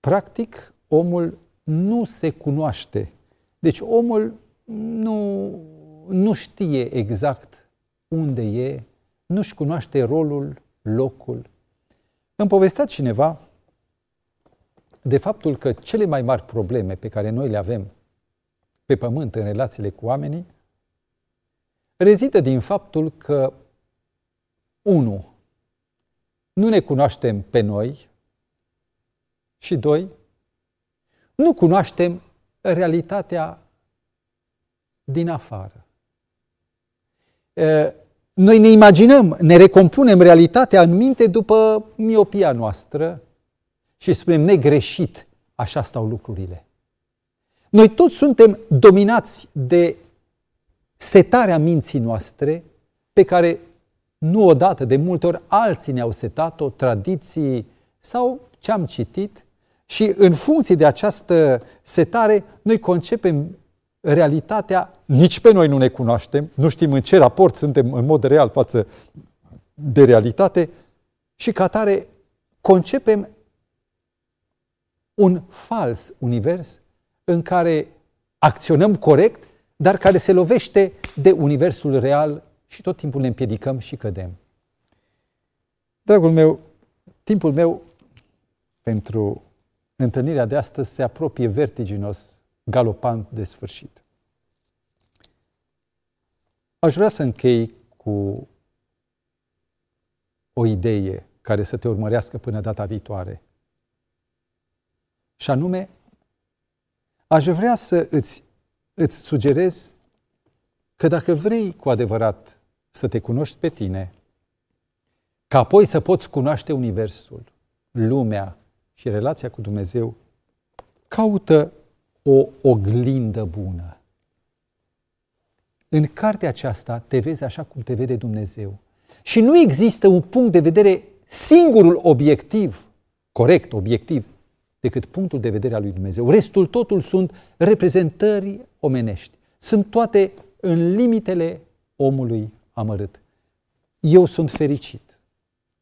Practic, omul nu se cunoaște. Deci omul nu, nu știe exact unde e, nu-și cunoaște rolul, locul. Îmi povestea cineva de faptul că cele mai mari probleme pe care noi le avem pe pământ în relațiile cu oamenii rezită din faptul că, unu, nu ne cunoaștem pe noi și doi, nu cunoaștem realitatea din afară. Noi ne imaginăm, ne recompunem realitatea în minte după miopia noastră și spunem negreșit, așa stau lucrurile. Noi toți suntem dominați de setarea minții noastre pe care nu odată, de multe ori alții ne-au setat-o, tradiții sau ce am citit și în funcție de această setare noi concepem realitatea, nici pe noi nu ne cunoaștem, nu știm în ce raport suntem în mod real față de realitate și ca tare concepem un fals univers în care acționăm corect, dar care se lovește de universul real și tot timpul ne împiedicăm și cădem. Dragul meu, timpul meu pentru întâlnirea de astăzi se apropie vertiginos, galopant de sfârșit. Aș vrea să închei cu o idee care să te urmărească până data viitoare. Și anume, aș vrea să îți, îți sugerez că dacă vrei cu adevărat să te cunoști pe tine, ca apoi să poți cunoaște Universul, lumea și relația cu Dumnezeu, caută o oglindă bună. În cartea aceasta te vezi așa cum te vede Dumnezeu. Și nu există un punct de vedere singurul obiectiv, corect, obiectiv, decât punctul de vedere al lui Dumnezeu. Restul totul sunt reprezentări omenești. Sunt toate în limitele omului amărât. Eu sunt fericit.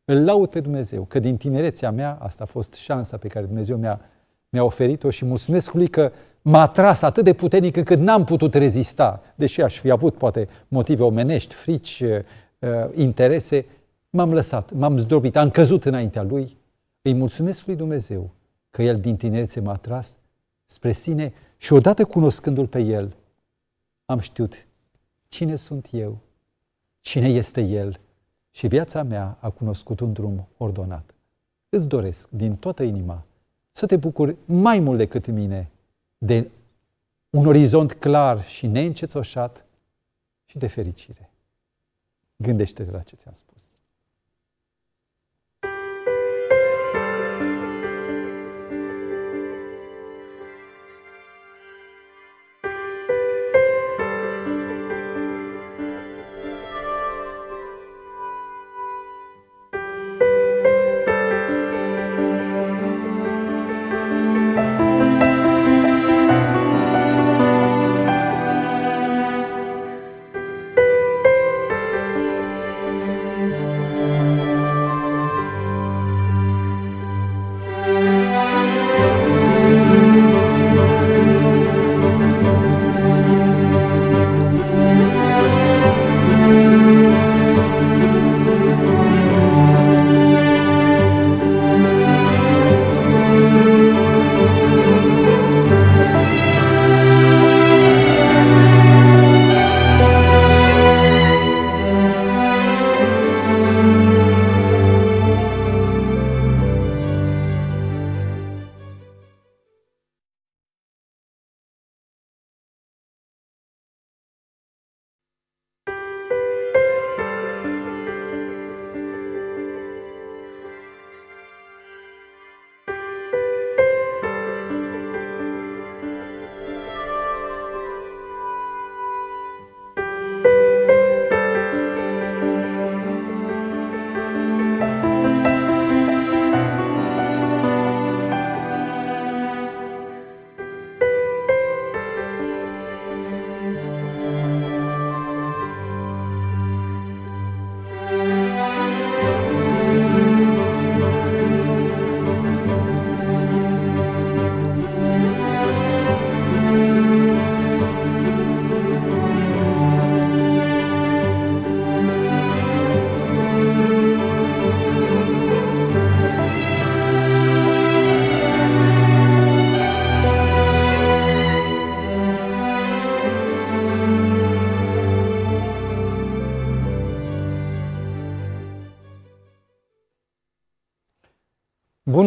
Îl laud pe Dumnezeu, că din tinerețea mea, asta a fost șansa pe care Dumnezeu mi-a, mi-a oferit-o și mulțumesc lui că m-a tras atât de puternic încât n-am putut rezista, deși aș fi avut poate motive omenești, frici, uh, uh, interese, m-am lăsat, m-am zdrobit, am căzut înaintea lui. Îi mulțumesc lui Dumnezeu că el din tinerețe m-a tras spre sine și odată cunoscându-l pe el, am știut cine sunt eu cine este El și viața mea a cunoscut un drum ordonat. Îți doresc din toată inima să te bucuri mai mult decât mine de un orizont clar și neîncețoșat și de fericire. Gândește-te la ce ți-am spus.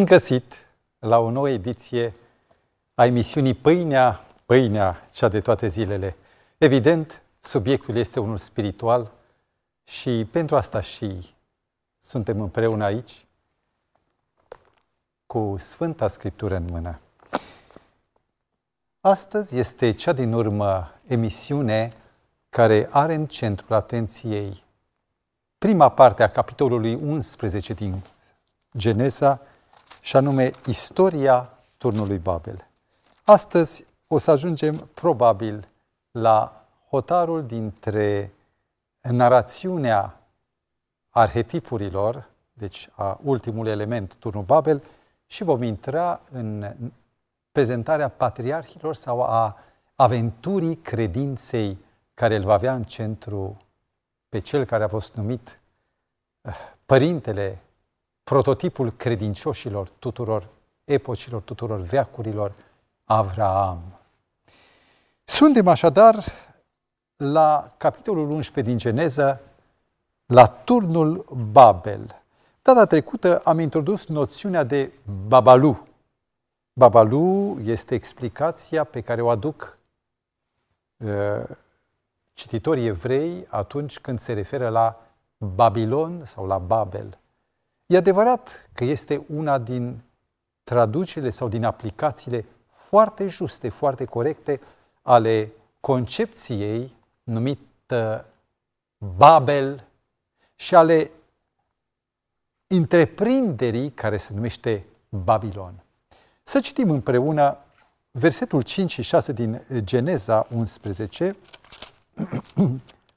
găsit la o nouă ediție a emisiunii Pâinea, Pâinea, cea de toate zilele. Evident, subiectul este unul spiritual și pentru asta și suntem împreună aici cu Sfânta Scriptură în mână. Astăzi este cea din urmă emisiune care are în centrul atenției prima parte a capitolului 11 din Geneza, și anume istoria turnului Babel. Astăzi o să ajungem probabil la hotarul dintre narațiunea arhetipurilor, deci a ultimul element, turnul Babel, și vom intra în prezentarea patriarhilor sau a aventurii credinței care îl va avea în centru pe cel care a fost numit eh, părintele prototipul credincioșilor tuturor epocilor, tuturor veacurilor, Avraam. Suntem așadar la capitolul 11 din Geneză, la turnul Babel. Data trecută am introdus noțiunea de Babalu. Babalu este explicația pe care o aduc uh, cititorii evrei atunci când se referă la Babilon sau la Babel. E adevărat că este una din traducerile sau din aplicațiile foarte juste, foarte corecte ale concepției numită Babel și ale întreprinderii care se numește Babilon. Să citim împreună versetul 5 și 6 din Geneza 11, <clears throat>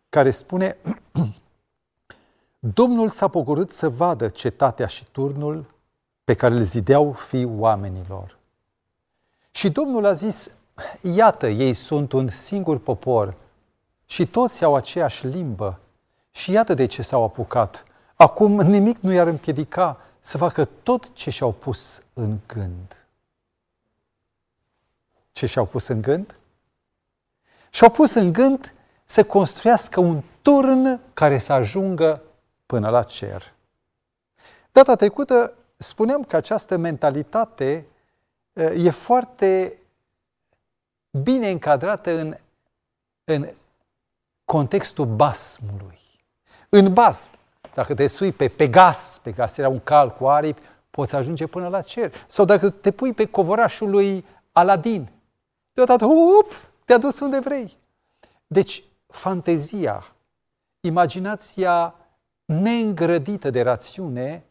care spune <clears throat> Domnul s-a pogorât să vadă cetatea și turnul pe care le zideau fii oamenilor. Și Domnul a zis, iată, ei sunt un singur popor și toți au aceeași limbă și iată de ce s-au apucat. Acum nimic nu i-ar împiedica să facă tot ce și-au pus în gând. Ce și-au pus în gând? Și-au pus în gând să construiască un turn care să ajungă până la cer. Data trecută spuneam că această mentalitate eh, e foarte bine încadrată în, în contextul basmului. În basm, dacă te sui pe Pegas, Pegas era un cal cu aripi, poți ajunge până la cer. Sau dacă te pui pe covorașul lui Aladin, deodată, up, te-a dus unde vrei. Deci, fantezia, imaginația neîngrădită de rațiune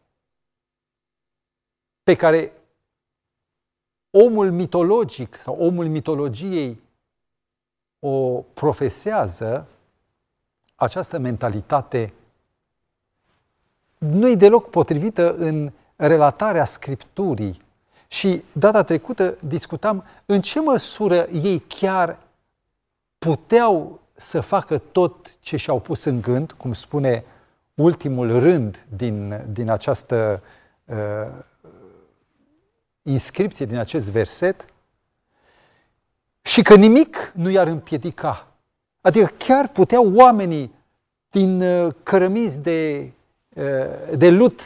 pe care omul mitologic sau omul mitologiei o profesează, această mentalitate nu e deloc potrivită în relatarea Scripturii. Și data trecută discutam în ce măsură ei chiar puteau să facă tot ce și-au pus în gând, cum spune ultimul rând din, din această uh, inscripție, din acest verset, și că nimic nu i-ar împiedica. Adică chiar puteau oamenii din uh, cărămizi de, uh, de lut,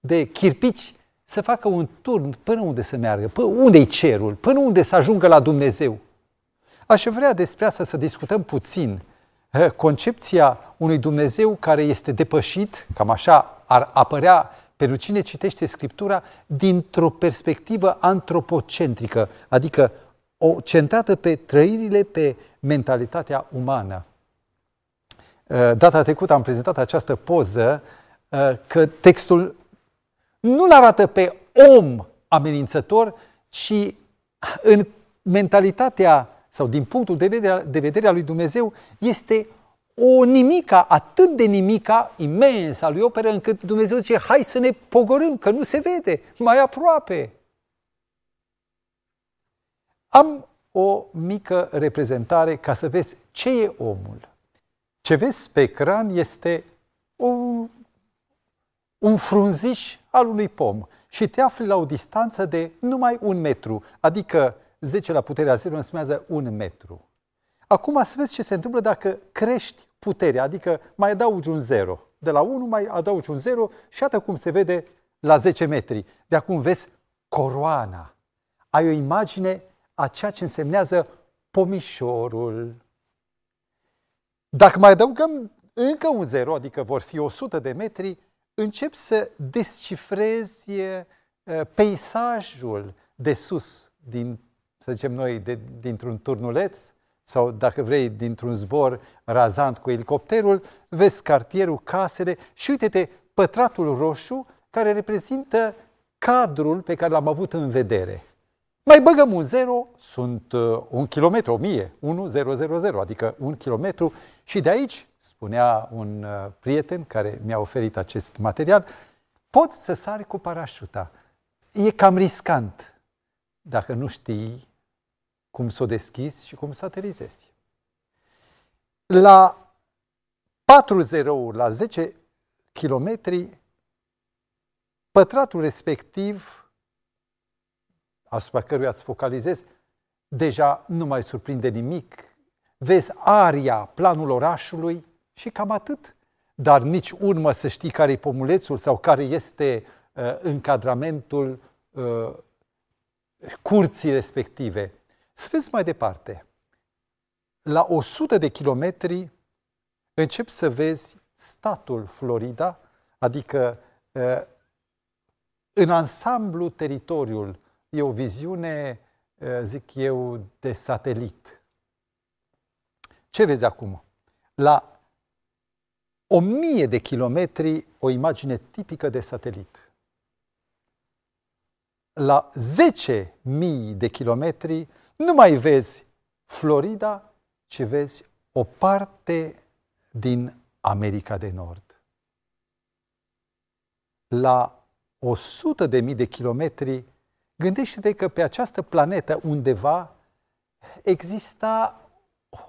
de chirpici, să facă un turn până unde să meargă, până unde-i cerul, până unde să ajungă la Dumnezeu. Aș vrea despre asta să discutăm puțin, concepția unui Dumnezeu care este depășit, cam așa ar apărea pentru cine citește Scriptura, dintr-o perspectivă antropocentrică, adică o centrată pe trăirile, pe mentalitatea umană. Data trecută am prezentat această poză că textul nu-l arată pe om amenințător, ci în mentalitatea sau din punctul de vedere, de vedere al lui Dumnezeu, este o nimica, atât de nimica imensă a lui operă, încât Dumnezeu zice, hai să ne pogorâm, că nu se vede, mai aproape. Am o mică reprezentare ca să vezi ce e omul. Ce vezi pe ecran este un, un frunziș al unui pom și te afli la o distanță de numai un metru, adică 10 la puterea 0 înseamnă 1 metru. Acum să vezi ce se întâmplă dacă crești puterea, adică mai adaugi un 0. De la 1 mai adaugi un 0 și atât cum se vede la 10 metri. De acum vezi coroana. Ai o imagine a ceea ce însemnează pomișorul. Dacă mai adăugăm încă un 0, adică vor fi 100 de metri, încep să descifrezi eh, peisajul de sus, din să zicem noi, de, dintr-un turnuleț sau, dacă vrei, dintr-un zbor razant cu elicopterul, vezi cartierul, casele și uite-te, pătratul roșu care reprezintă cadrul pe care l-am avut în vedere. Mai băgăm un zero, sunt uh, un kilometru, o mie, 1000, adică un kilometru și de aici, spunea un uh, prieten care mi-a oferit acest material, pot să sari cu parașuta. E cam riscant dacă nu știi cum să o deschizi și cum să aterizezi. La 40 la 10 km, pătratul respectiv, asupra căruia îți focalizezi, deja nu mai surprinde nimic, vezi aria, planul orașului și cam atât. Dar nici urmă să știi care e pomulețul sau care este uh, încadramentul uh, curții respective. Să vezi mai departe. La 100 de kilometri încep să vezi statul Florida, adică în ansamblu teritoriul. E o viziune, zic eu, de satelit. Ce vezi acum? La o mie de kilometri, o imagine tipică de satelit. La 10.000 de kilometri, nu mai vezi Florida, ci vezi o parte din America de Nord. La 100 de mii de kilometri, gândește-te că pe această planetă undeva exista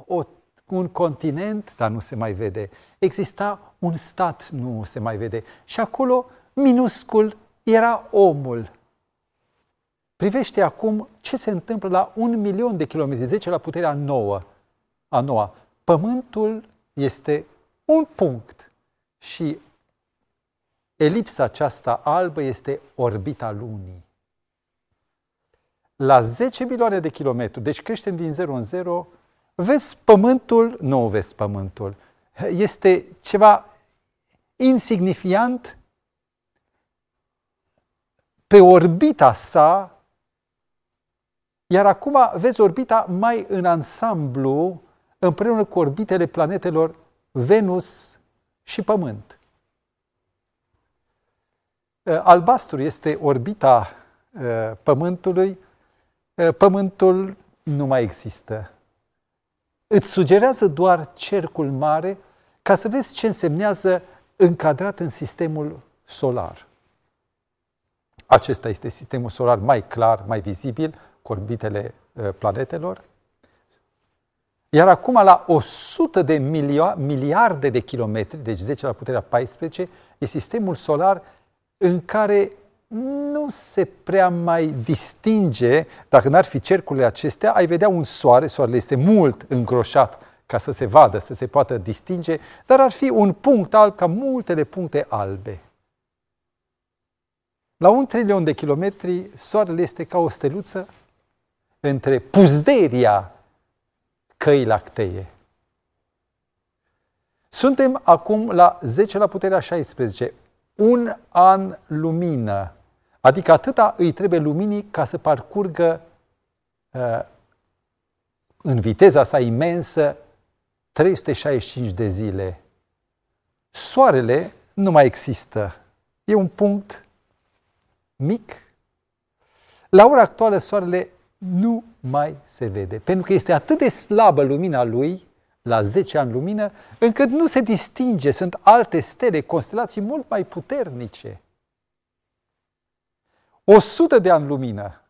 o, un continent, dar nu se mai vede, exista un stat, nu se mai vede. Și acolo, minuscul, era omul. Privește acum ce se întâmplă la un milion de kilometri, 10 deci, la puterea 9, a noua. Pământul este un punct și elipsa aceasta albă este orbita lunii. La 10 milioane de kilometri, deci creștem din 0 în 0, vezi pământul, nu vezi pământul. Este ceva insignifiant pe orbita sa iar acum vezi orbita mai în ansamblu, împreună cu orbitele planetelor Venus și Pământ. Ă, albastru este orbita ă, Pământului. Ă, Pământul nu mai există. Îți sugerează doar cercul mare ca să vezi ce însemnează încadrat în sistemul solar. Acesta este sistemul solar mai clar, mai vizibil, orbitele uh, planetelor. Iar acum, la 100 de miliarde de kilometri, deci 10 la puterea 14, e sistemul solar în care nu se prea mai distinge, dacă n-ar fi cercurile acestea, ai vedea un soare, soarele este mult îngroșat ca să se vadă, să se poată distinge, dar ar fi un punct alb ca multele puncte albe. La un trilion de kilometri, soarele este ca o steluță între puzderia căi lactee. Suntem acum la 10 la puterea 16, un an lumină, adică atâta îi trebuie luminii ca să parcurgă uh, în viteza sa imensă 365 de zile. Soarele nu mai există. E un punct mic. La ora actuală soarele nu mai se vede. Pentru că este atât de slabă lumina lui, la 10 ani lumină, încât nu se distinge, sunt alte stele, constelații mult mai puternice. 100 de ani lumină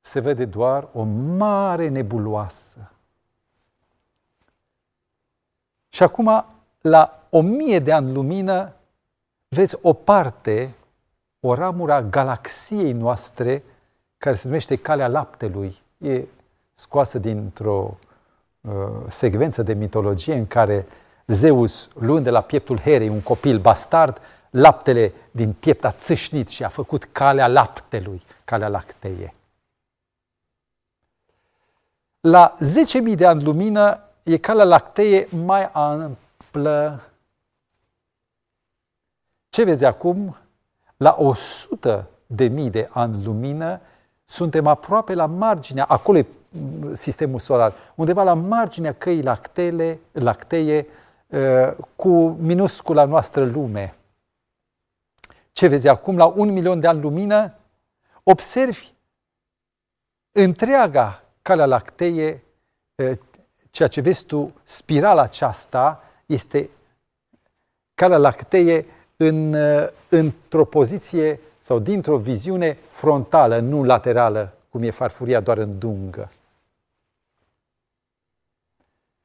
se vede doar o mare nebuloasă. Și acum, la o mie de ani lumină, vezi o parte, o ramură a galaxiei noastre, care se numește Calea Laptelui. E scoasă dintr-o uh, secvență de mitologie în care Zeus, luând de la pieptul Herei un copil bastard, laptele din piept a țâșnit și a făcut calea laptelui, calea lacteie. La 10.000 de ani lumină e calea lacteie mai amplă. Ce vezi acum? La 100 de mii de ani lumină suntem aproape la marginea, acolo e sistemul solar, undeva la marginea căii lactele, lacteie, uh, cu minuscula noastră lume. Ce vezi acum, la un milion de ani lumină, observi întreaga calea lacteie, uh, ceea ce vezi tu, spirala aceasta, este calea lacteie în, uh, într-o poziție sau dintr-o viziune frontală, nu laterală, cum e farfuria doar în dungă.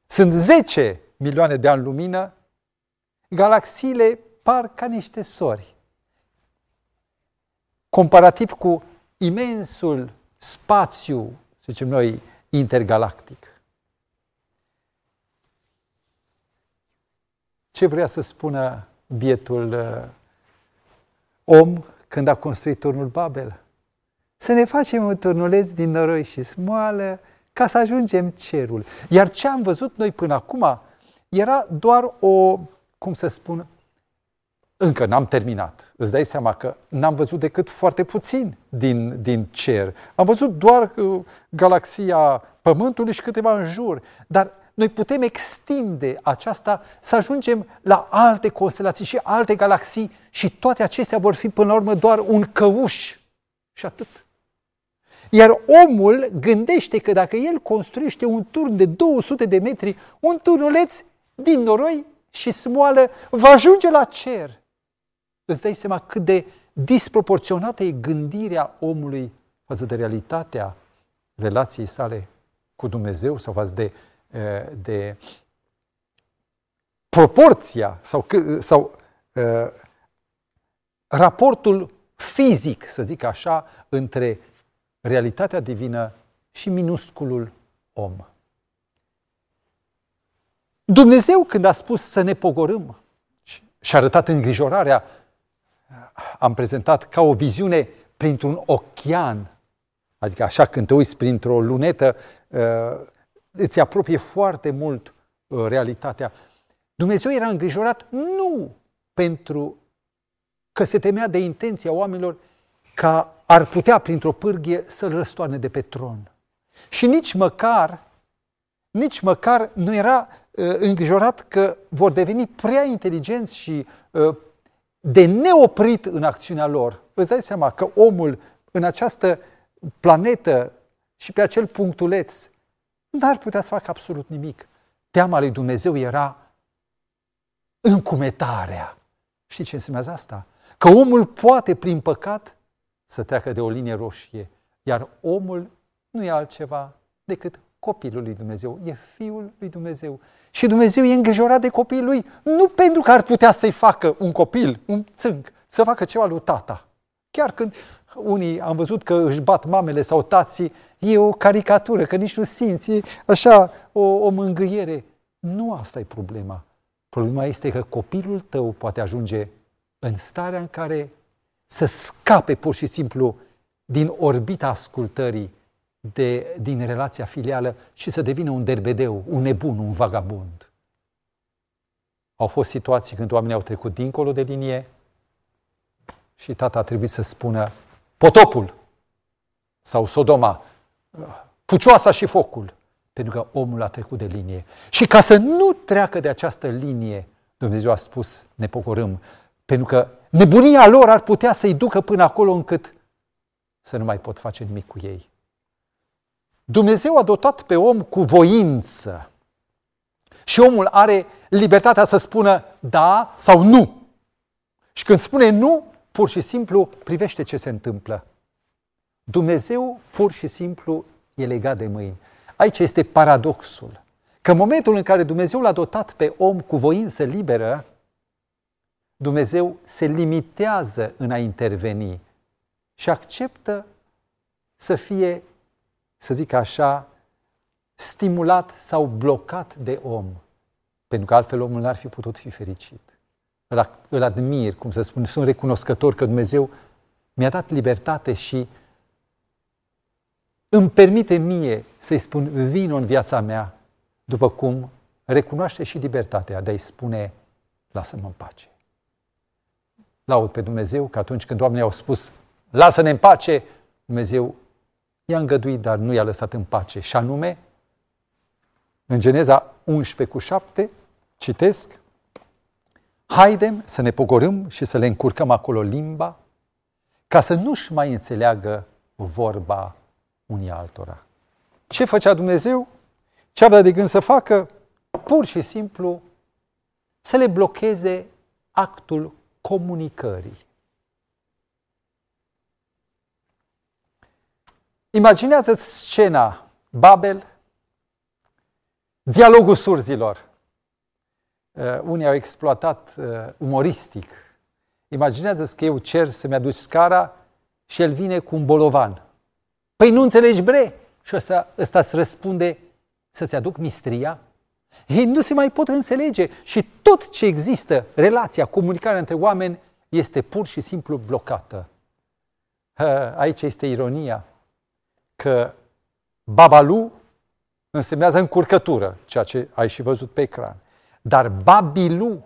Sunt 10 milioane de ani lumină, galaxiile par ca niște sori. Comparativ cu imensul spațiu, să zicem noi, intergalactic. Ce vrea să spună bietul uh, om când a construit turnul Babel. Să ne facem un turnuleț din noroi și smoală ca să ajungem cerul. Iar ce am văzut noi până acum era doar o, cum să spun, încă n-am terminat. Îți dai seama că n-am văzut decât foarte puțin din, din cer. Am văzut doar uh, galaxia Pământului și câteva în jur. Dar noi putem extinde aceasta să ajungem la alte constelații și alte galaxii și toate acestea vor fi până la urmă doar un căuș și atât. Iar omul gândește că dacă el construiește un turn de 200 de metri, un turnuleț din noroi și smoală va ajunge la cer. Îți dai seama cât de disproporționată e gândirea omului față de realitatea relației sale cu Dumnezeu sau față de Eh, de proporția sau, eh, sau eh, raportul fizic, să zic așa, între realitatea divină și minusculul om. Dumnezeu, când a spus să ne pogorâm și a arătat îngrijorarea, am prezentat ca o viziune printr-un ochian, adică așa când te uiți printr-o lunetă, îți apropie foarte mult uh, realitatea. Dumnezeu era îngrijorat nu pentru că se temea de intenția oamenilor ca ar putea printr-o pârghie să-l răstoarne de pe tron. Și nici măcar, nici măcar nu era uh, îngrijorat că vor deveni prea inteligenți și uh, de neoprit în acțiunea lor. Îți dai seama că omul în această planetă și pe acel punctuleț N-ar putea să facă absolut nimic. Teama lui Dumnezeu era încumetarea. Știi ce înseamnă asta? Că omul poate, prin păcat, să treacă de o linie roșie, iar omul nu e altceva decât copilul lui Dumnezeu, e fiul lui Dumnezeu. Și Dumnezeu e îngrijorat de copilul lui, nu pentru că ar putea să-i facă un copil, un țânc, să facă ceva lui tata, Chiar când unii am văzut că își bat mamele sau tații, e o caricatură, că nici nu simți, e așa o, o mângâiere. Nu asta e problema. Problema este că copilul tău poate ajunge în starea în care să scape pur și simplu din orbita ascultării, de, din relația filială și să devină un derbedeu, un nebun, un vagabund. Au fost situații când oamenii au trecut dincolo de linie, și tata a trebuit să spună potopul sau Sodoma, pucioasa și focul, pentru că omul a trecut de linie. Și ca să nu treacă de această linie, Dumnezeu a spus, ne pocorâm, pentru că nebunia lor ar putea să-i ducă până acolo încât să nu mai pot face nimic cu ei. Dumnezeu a dotat pe om cu voință și omul are libertatea să spună da sau nu. Și când spune nu, pur și simplu privește ce se întâmplă. Dumnezeu pur și simplu e legat de mâini. Aici este paradoxul. Că în momentul în care Dumnezeu l-a dotat pe om cu voință liberă, Dumnezeu se limitează în a interveni și acceptă să fie, să zic așa, stimulat sau blocat de om, pentru că altfel omul n-ar fi putut fi fericit îl admir, cum să spun, sunt recunoscător că Dumnezeu mi-a dat libertate și îmi permite mie să-i spun vino în viața mea, după cum recunoaște și libertatea de a-i spune lasă-mă în pace. Laud pe Dumnezeu că atunci când oamenii au spus lasă-ne în pace, Dumnezeu i-a îngăduit, dar nu i-a lăsat în pace. Și anume, în Geneza 11 cu 7, citesc, Haidem să ne pogorâm și să le încurcăm acolo limba ca să nu-și mai înțeleagă vorba unii altora. Ce făcea Dumnezeu? Ce avea de gând să facă? Pur și simplu să le blocheze actul comunicării. Imaginează-ți scena Babel, dialogul surzilor. Uh, unii au exploatat uh, umoristic. Imaginează-ți că eu cer să-mi aduci scara și el vine cu un bolovan. Păi nu înțelegi, bre? Și ăsta, ăsta îți răspunde să-ți aduc mistria? Ei nu se mai pot înțelege și tot ce există, relația, comunicarea între oameni, este pur și simplu blocată. Aici este ironia că babalu însemnează încurcătură, ceea ce ai și văzut pe ecran. Dar Babilu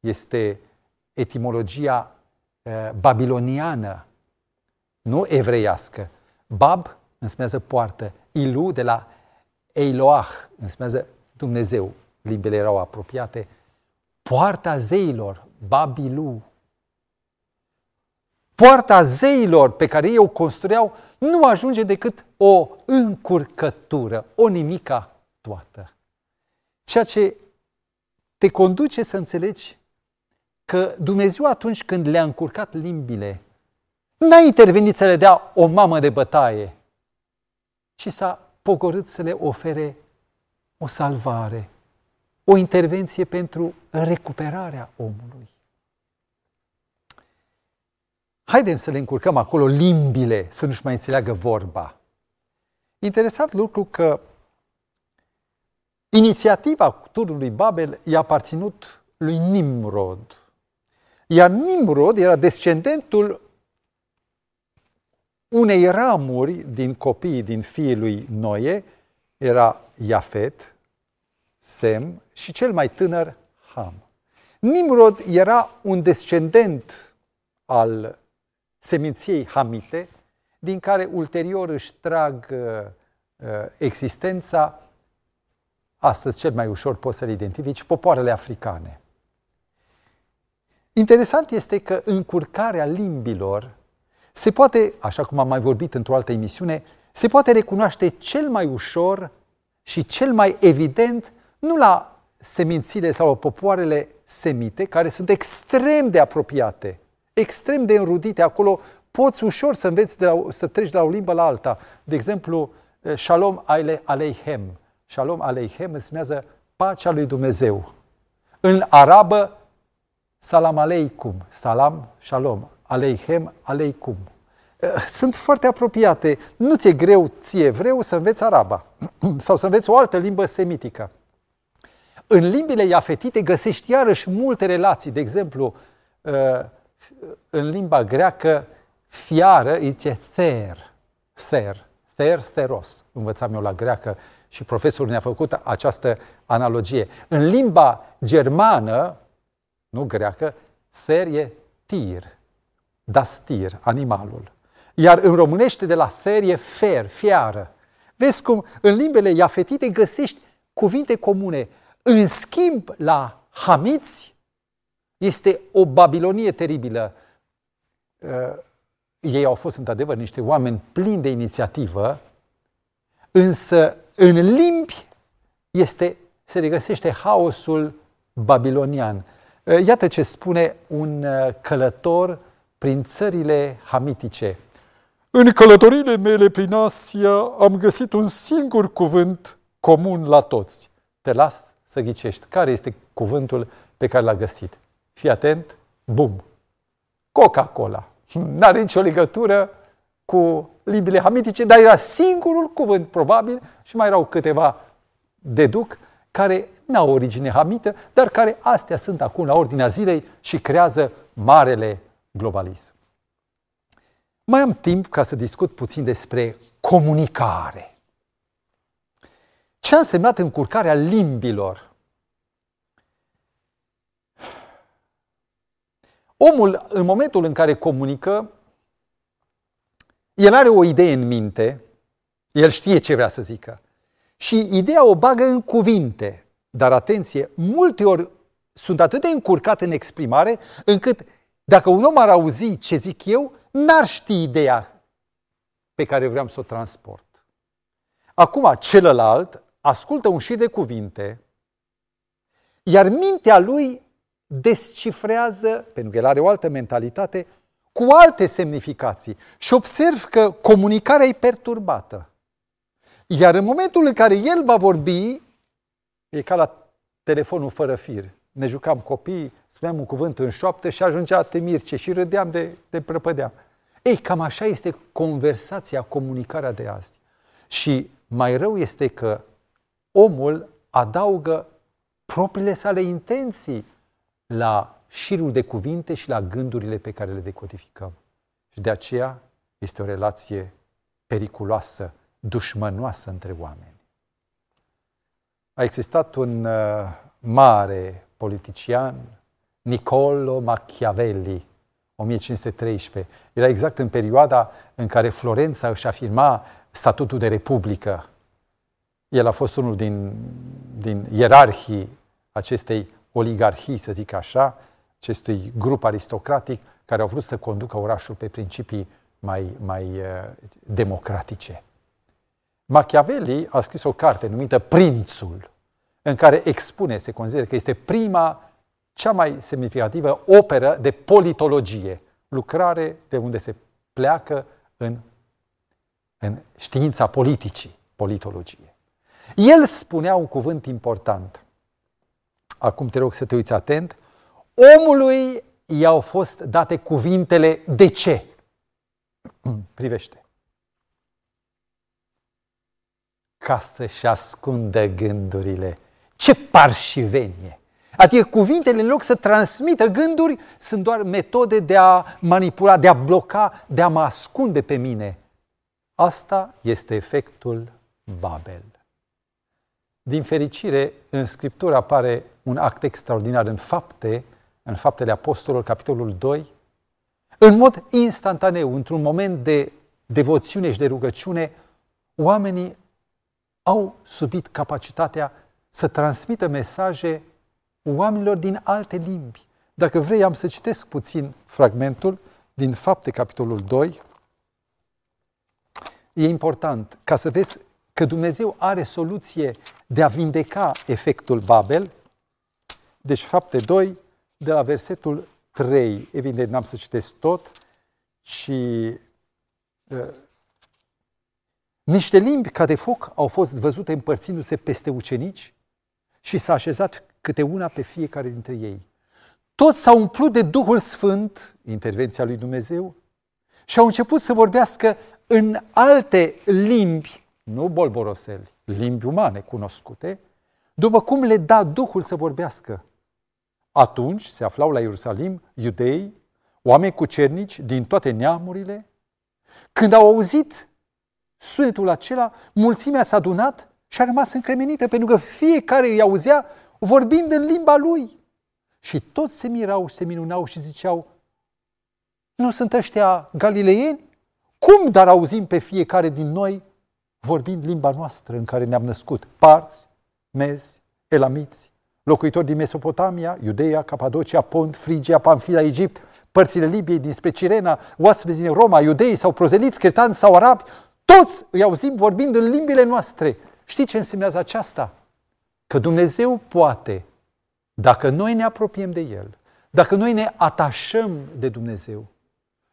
este etimologia eh, babiloniană, nu evreiască. Bab înseamnă poartă, Ilu de la Eiloah înseamnă Dumnezeu. Limbele erau apropiate. Poarta zeilor, Babilu. Poarta zeilor pe care ei o construiau nu ajunge decât o încurcătură, o nimica toată. Ceea ce te conduce să înțelegi că Dumnezeu atunci când le-a încurcat limbile, n-a intervenit să le dea o mamă de bătaie, ci s-a pogorât să le ofere o salvare, o intervenție pentru recuperarea omului. Haidem să le încurcăm acolo limbile, să nu-și mai înțeleagă vorba. Interesant lucru că Inițiativa turului Babel i-a aparținut lui Nimrod. Iar Nimrod era descendentul unei ramuri din copiii, din fiii lui Noe, era Iafet, Sem și cel mai tânăr Ham. Nimrod era un descendent al seminției hamite, din care ulterior își trag uh, existența Astăzi cel mai ușor poți să le identifici popoarele africane. Interesant este că încurcarea limbilor se poate, așa cum am mai vorbit într-o altă emisiune, se poate recunoaște cel mai ușor și cel mai evident nu la semințile sau popoarele semite, care sunt extrem de apropiate, extrem de înrudite. Acolo poți ușor să înveți, de la, să treci de la o limbă la alta. De exemplu, eh, Shalom Aleichem. Aleihem, Shalom Aleichem înseamnă pacea lui Dumnezeu. În arabă, salam aleikum, salam, shalom, aleihem, aleikum. Eh, sunt foarte apropiate. Nu ți-e greu ție evreu să înveți araba <clears throat> sau să înveți o altă limbă semitică. În limbile iafetite găsești iarăși multe relații. De exemplu, eh, în limba greacă, fiară îi zice ther, ther, ther, theros. Învățam eu la greacă și profesorul ne-a făcut această analogie. În limba germană, nu greacă, fer e tir, dastir, animalul. Iar în românește de la fer e fer, fiară. Vezi cum în limbele iafetite găsești cuvinte comune. În schimb, la hamiți este o babilonie teribilă. Uh, ei au fost într-adevăr niște oameni plini de inițiativă, însă în limbi este, se regăsește haosul babilonian. Iată ce spune un călător prin țările hamitice. În călătorile mele prin Asia am găsit un singur cuvânt comun la toți. Te las să ghicești care este cuvântul pe care l-a găsit. Fii atent, bum, Coca-Cola. N-are nicio legătură cu limbile hamitice, dar era singurul cuvânt, probabil, și mai erau câteva, deduc, care n-au origine hamită, dar care astea sunt acum la ordinea zilei și creează marele globalism. Mai am timp ca să discut puțin despre comunicare. Ce a însemnat încurcarea limbilor? Omul, în momentul în care comunică, el are o idee în minte, el știe ce vrea să zică și ideea o bagă în cuvinte. Dar atenție, multe ori sunt atât de încurcat în exprimare încât dacă un om ar auzi ce zic eu, n-ar ști ideea pe care vreau să o transport. Acum, celălalt ascultă un șir de cuvinte, iar mintea lui descifrează, pentru că el are o altă mentalitate, cu alte semnificații și observ că comunicarea e perturbată. Iar în momentul în care el va vorbi, e ca la telefonul fără fir. Ne jucam copii, spuneam un cuvânt în șoaptă și ajungea temirce și râdeam de, de prăpădeam. Ei, cam așa este conversația, comunicarea de azi. Și mai rău este că omul adaugă propriile sale intenții la șirul de cuvinte și la gândurile pe care le decodificăm. Și de aceea este o relație periculoasă, dușmănoasă între oameni. A existat un uh, mare politician, Niccolo Machiavelli, 1513. Era exact în perioada în care Florența își afirma statutul de republică. El a fost unul din, din ierarhii acestei oligarhii, să zic așa, acestui grup aristocratic care au vrut să conducă orașul pe principii mai, mai uh, democratice. Machiavelli a scris o carte numită Prințul, în care expune, se consideră că este prima, cea mai semnificativă operă de politologie, lucrare de unde se pleacă în, în știința politicii, politologie. El spunea un cuvânt important. Acum te rog să te uiți atent Omului i-au fost date cuvintele de ce? <clears throat> Privește. Ca să-și ascundă gândurile. Ce parșivenie! Adică cuvintele, în loc să transmită gânduri, sunt doar metode de a manipula, de a bloca, de a mă ascunde pe mine. Asta este efectul Babel. Din fericire, în Scriptură apare un act extraordinar în fapte, în Faptele Apostolilor, capitolul 2, în mod instantaneu, într-un moment de devoțiune și de rugăciune, oamenii au subit capacitatea să transmită mesaje oamenilor din alte limbi. Dacă vrei, am să citesc puțin fragmentul din Fapte, capitolul 2. E important ca să vezi că Dumnezeu are soluție de a vindeca efectul Babel. Deci, Fapte 2, de la versetul 3, evident n-am să citesc tot, ci uh, niște limbi ca de foc au fost văzute împărțindu-se peste ucenici și s-a așezat câte una pe fiecare dintre ei. Toți s-au umplut de Duhul Sfânt, intervenția lui Dumnezeu, și au început să vorbească în alte limbi, nu bolboroseli, limbi umane cunoscute, după cum le da Duhul să vorbească. Atunci se aflau la Ierusalim iudei, oameni cucernici din toate neamurile. Când au auzit sunetul acela, mulțimea s-a adunat și a rămas încremenită, pentru că fiecare îi auzea vorbind în limba lui. Și toți se mirau și se minunau și ziceau, nu sunt ăștia galileieni? Cum dar auzim pe fiecare din noi vorbind limba noastră în care ne-am născut? Parți, mezi, elamiți, Locuitori din Mesopotamia, Iudeia, Capadocia, Pont, Frigia, Pamfila, Egipt, părțile Libiei, dinspre Cirena, oaspeți din Roma, iudei sau prozeliți, cretani sau arabi, toți îi auzim vorbind în limbile noastre. Știi ce însemnează aceasta? Că Dumnezeu poate, dacă noi ne apropiem de El, dacă noi ne atașăm de Dumnezeu,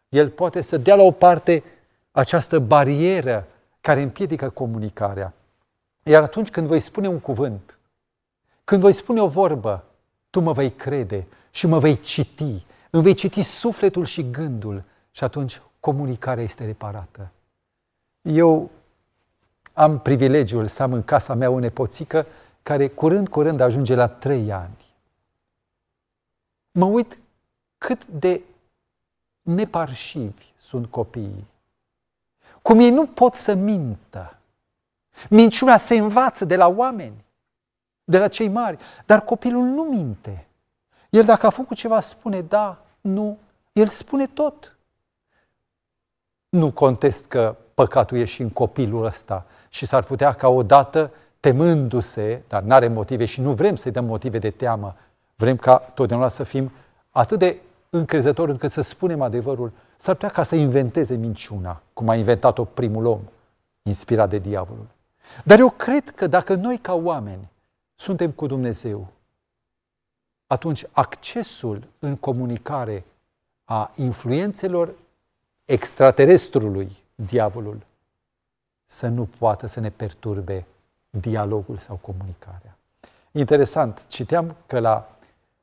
El poate să dea la o parte această barieră care împiedică comunicarea. Iar atunci când voi spune un cuvânt, când voi spune o vorbă, tu mă vei crede și mă vei citi, îmi vei citi sufletul și gândul și atunci comunicarea este reparată. Eu am privilegiul să am în casa mea o nepoțică care curând, curând ajunge la trei ani. Mă uit cât de neparșivi sunt copiii. Cum ei nu pot să mintă. Minciuna se învață de la oameni de la cei mari. Dar copilul nu minte. El dacă a făcut ceva spune da, nu, el spune tot. Nu contest că păcatul e și în copilul ăsta și s-ar putea ca odată, temându-se, dar nu are motive și nu vrem să-i dăm motive de teamă, vrem ca totdeauna să fim atât de încrezători încât să spunem adevărul, s-ar putea ca să inventeze minciuna, cum a inventat-o primul om, inspirat de diavolul. Dar eu cred că dacă noi ca oameni suntem cu Dumnezeu, atunci accesul în comunicare a influențelor extraterestrului, diavolul, să nu poată să ne perturbe dialogul sau comunicarea. Interesant, citeam că la,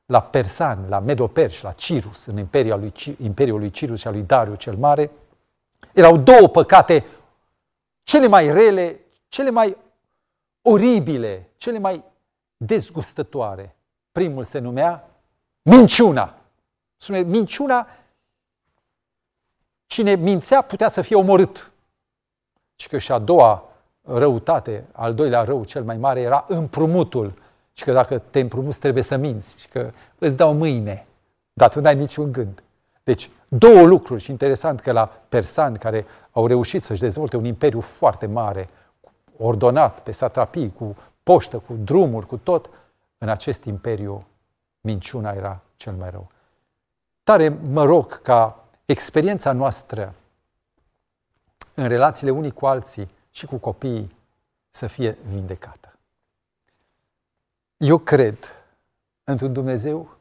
la Persan, la Medoperș, la Cirus, în imperiul lui, imperiul lui Cirus și al lui Dariu cel Mare, erau două păcate cele mai rele, cele mai oribile, cele mai dezgustătoare. Primul se numea minciuna. Spune, minciuna, cine mințea putea să fie omorât. Și că și a doua răutate, al doilea rău cel mai mare era împrumutul. Și că dacă te împrumuți trebuie să minți. Și că îți dau mâine, dar tu n-ai niciun gând. Deci, două lucruri și interesant că la persani care au reușit să-și dezvolte un imperiu foarte mare, ordonat pe satrapii, cu poștă, cu drumuri, cu tot, în acest imperiu minciuna era cel mai rău. Tare mă rog ca experiența noastră în relațiile unii cu alții și cu copiii să fie vindecată. Eu cred într-un Dumnezeu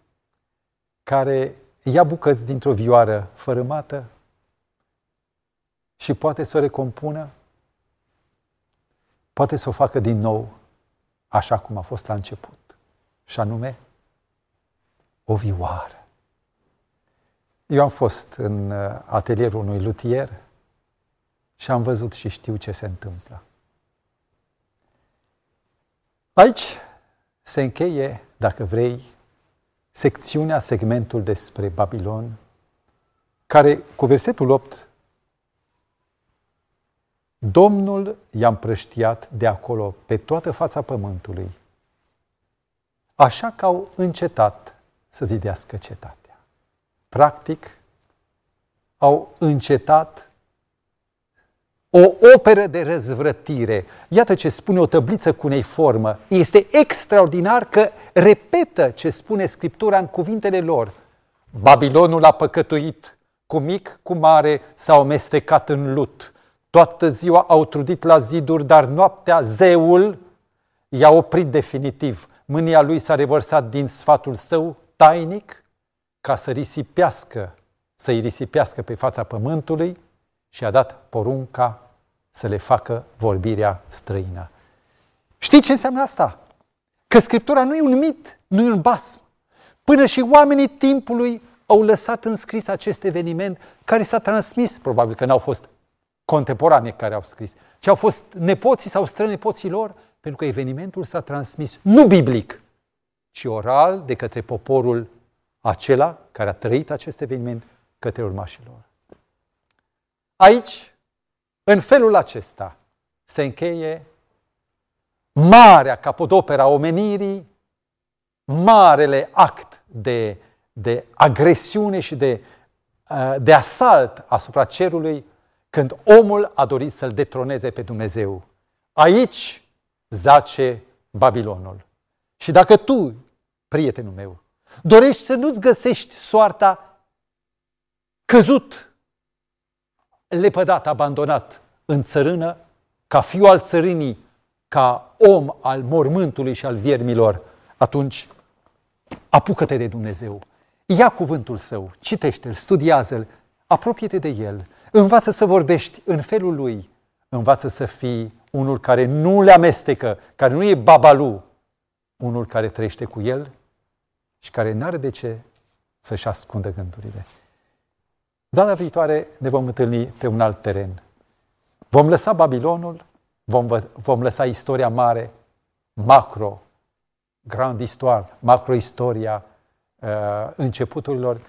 care ia bucăți dintr-o vioară fărâmată și poate să o recompună, poate să o facă din nou așa cum a fost la început, și anume o vioară. Eu am fost în uh, atelierul unui lutier și am văzut și știu ce se întâmplă. Aici se încheie, dacă vrei, secțiunea, segmentul despre Babilon, care cu versetul 8 Domnul i-a împrăștiat de acolo pe toată fața pământului, așa că au încetat să zidească cetatea. Practic, au încetat o operă de răzvrătire. Iată ce spune o tăbliță cu formă. Este extraordinar că repetă ce spune Scriptura în cuvintele lor. Babilonul a păcătuit, cu mic, cu mare, s-a omestecat în lut Toată ziua au trudit la ziduri, dar noaptea zeul i-a oprit definitiv. Mânia lui s-a revărsat din sfatul său tainic ca să risipească, să-i risipească pe fața pământului și a dat porunca să le facă vorbirea străină. Știi ce înseamnă asta? Că Scriptura nu e un mit, nu e un basm. Până și oamenii timpului au lăsat înscris acest eveniment care s-a transmis, probabil că n-au fost contemporanii care au scris, ci au fost nepoții sau strănepoții lor, pentru că evenimentul s-a transmis nu biblic, ci oral de către poporul acela care a trăit acest eveniment către urmașilor. Aici, în felul acesta, se încheie marea capodopera omenirii, marele act de, de agresiune și de, uh, de asalt asupra cerului când omul a dorit să-L detroneze pe Dumnezeu. Aici zace Babilonul. Și dacă tu, prietenul meu, dorești să nu-ți găsești soarta căzut, lepădat, abandonat în țărână, ca fiu al țărânii, ca om al mormântului și al viermilor, atunci apucă-te de Dumnezeu. Ia cuvântul său, citește-l, studiază-l, apropie-te de el – Învață să vorbești în felul lui. Învață să fii unul care nu le amestecă, care nu e babalu, unul care trăiește cu el și care n-are de ce să-și ascundă gândurile. Data viitoare ne vom întâlni pe un alt teren. Vom lăsa Babilonul, vom, vom lăsa istoria mare, macro, grand istoar, macro istoria uh, începuturilor,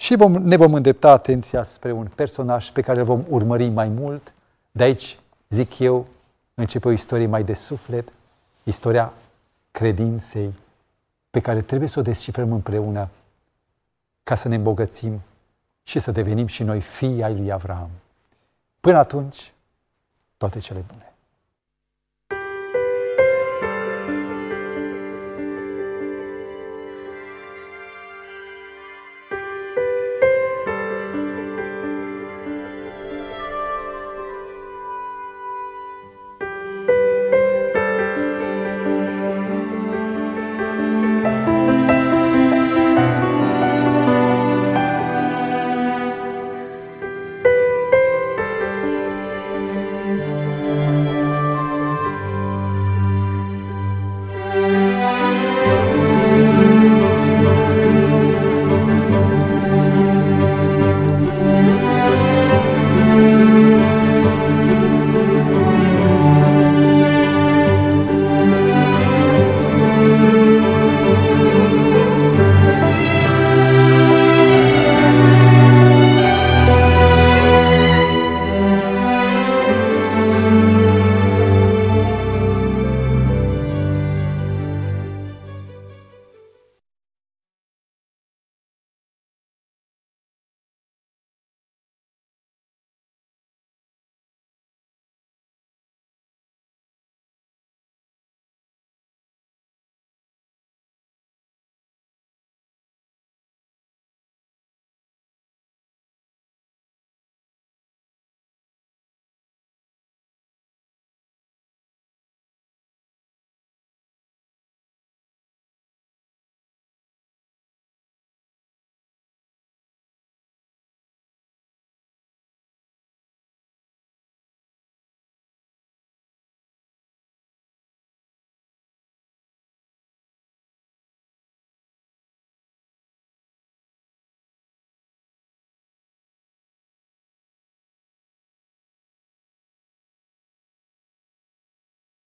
și vom, ne vom îndrepta atenția spre un personaj pe care îl vom urmări mai mult. De aici, zic eu, începe o istorie mai de suflet, istoria credinței pe care trebuie să o descifrăm împreună ca să ne îmbogățim și să devenim și noi fii ai lui Avram. Până atunci, toate cele bune!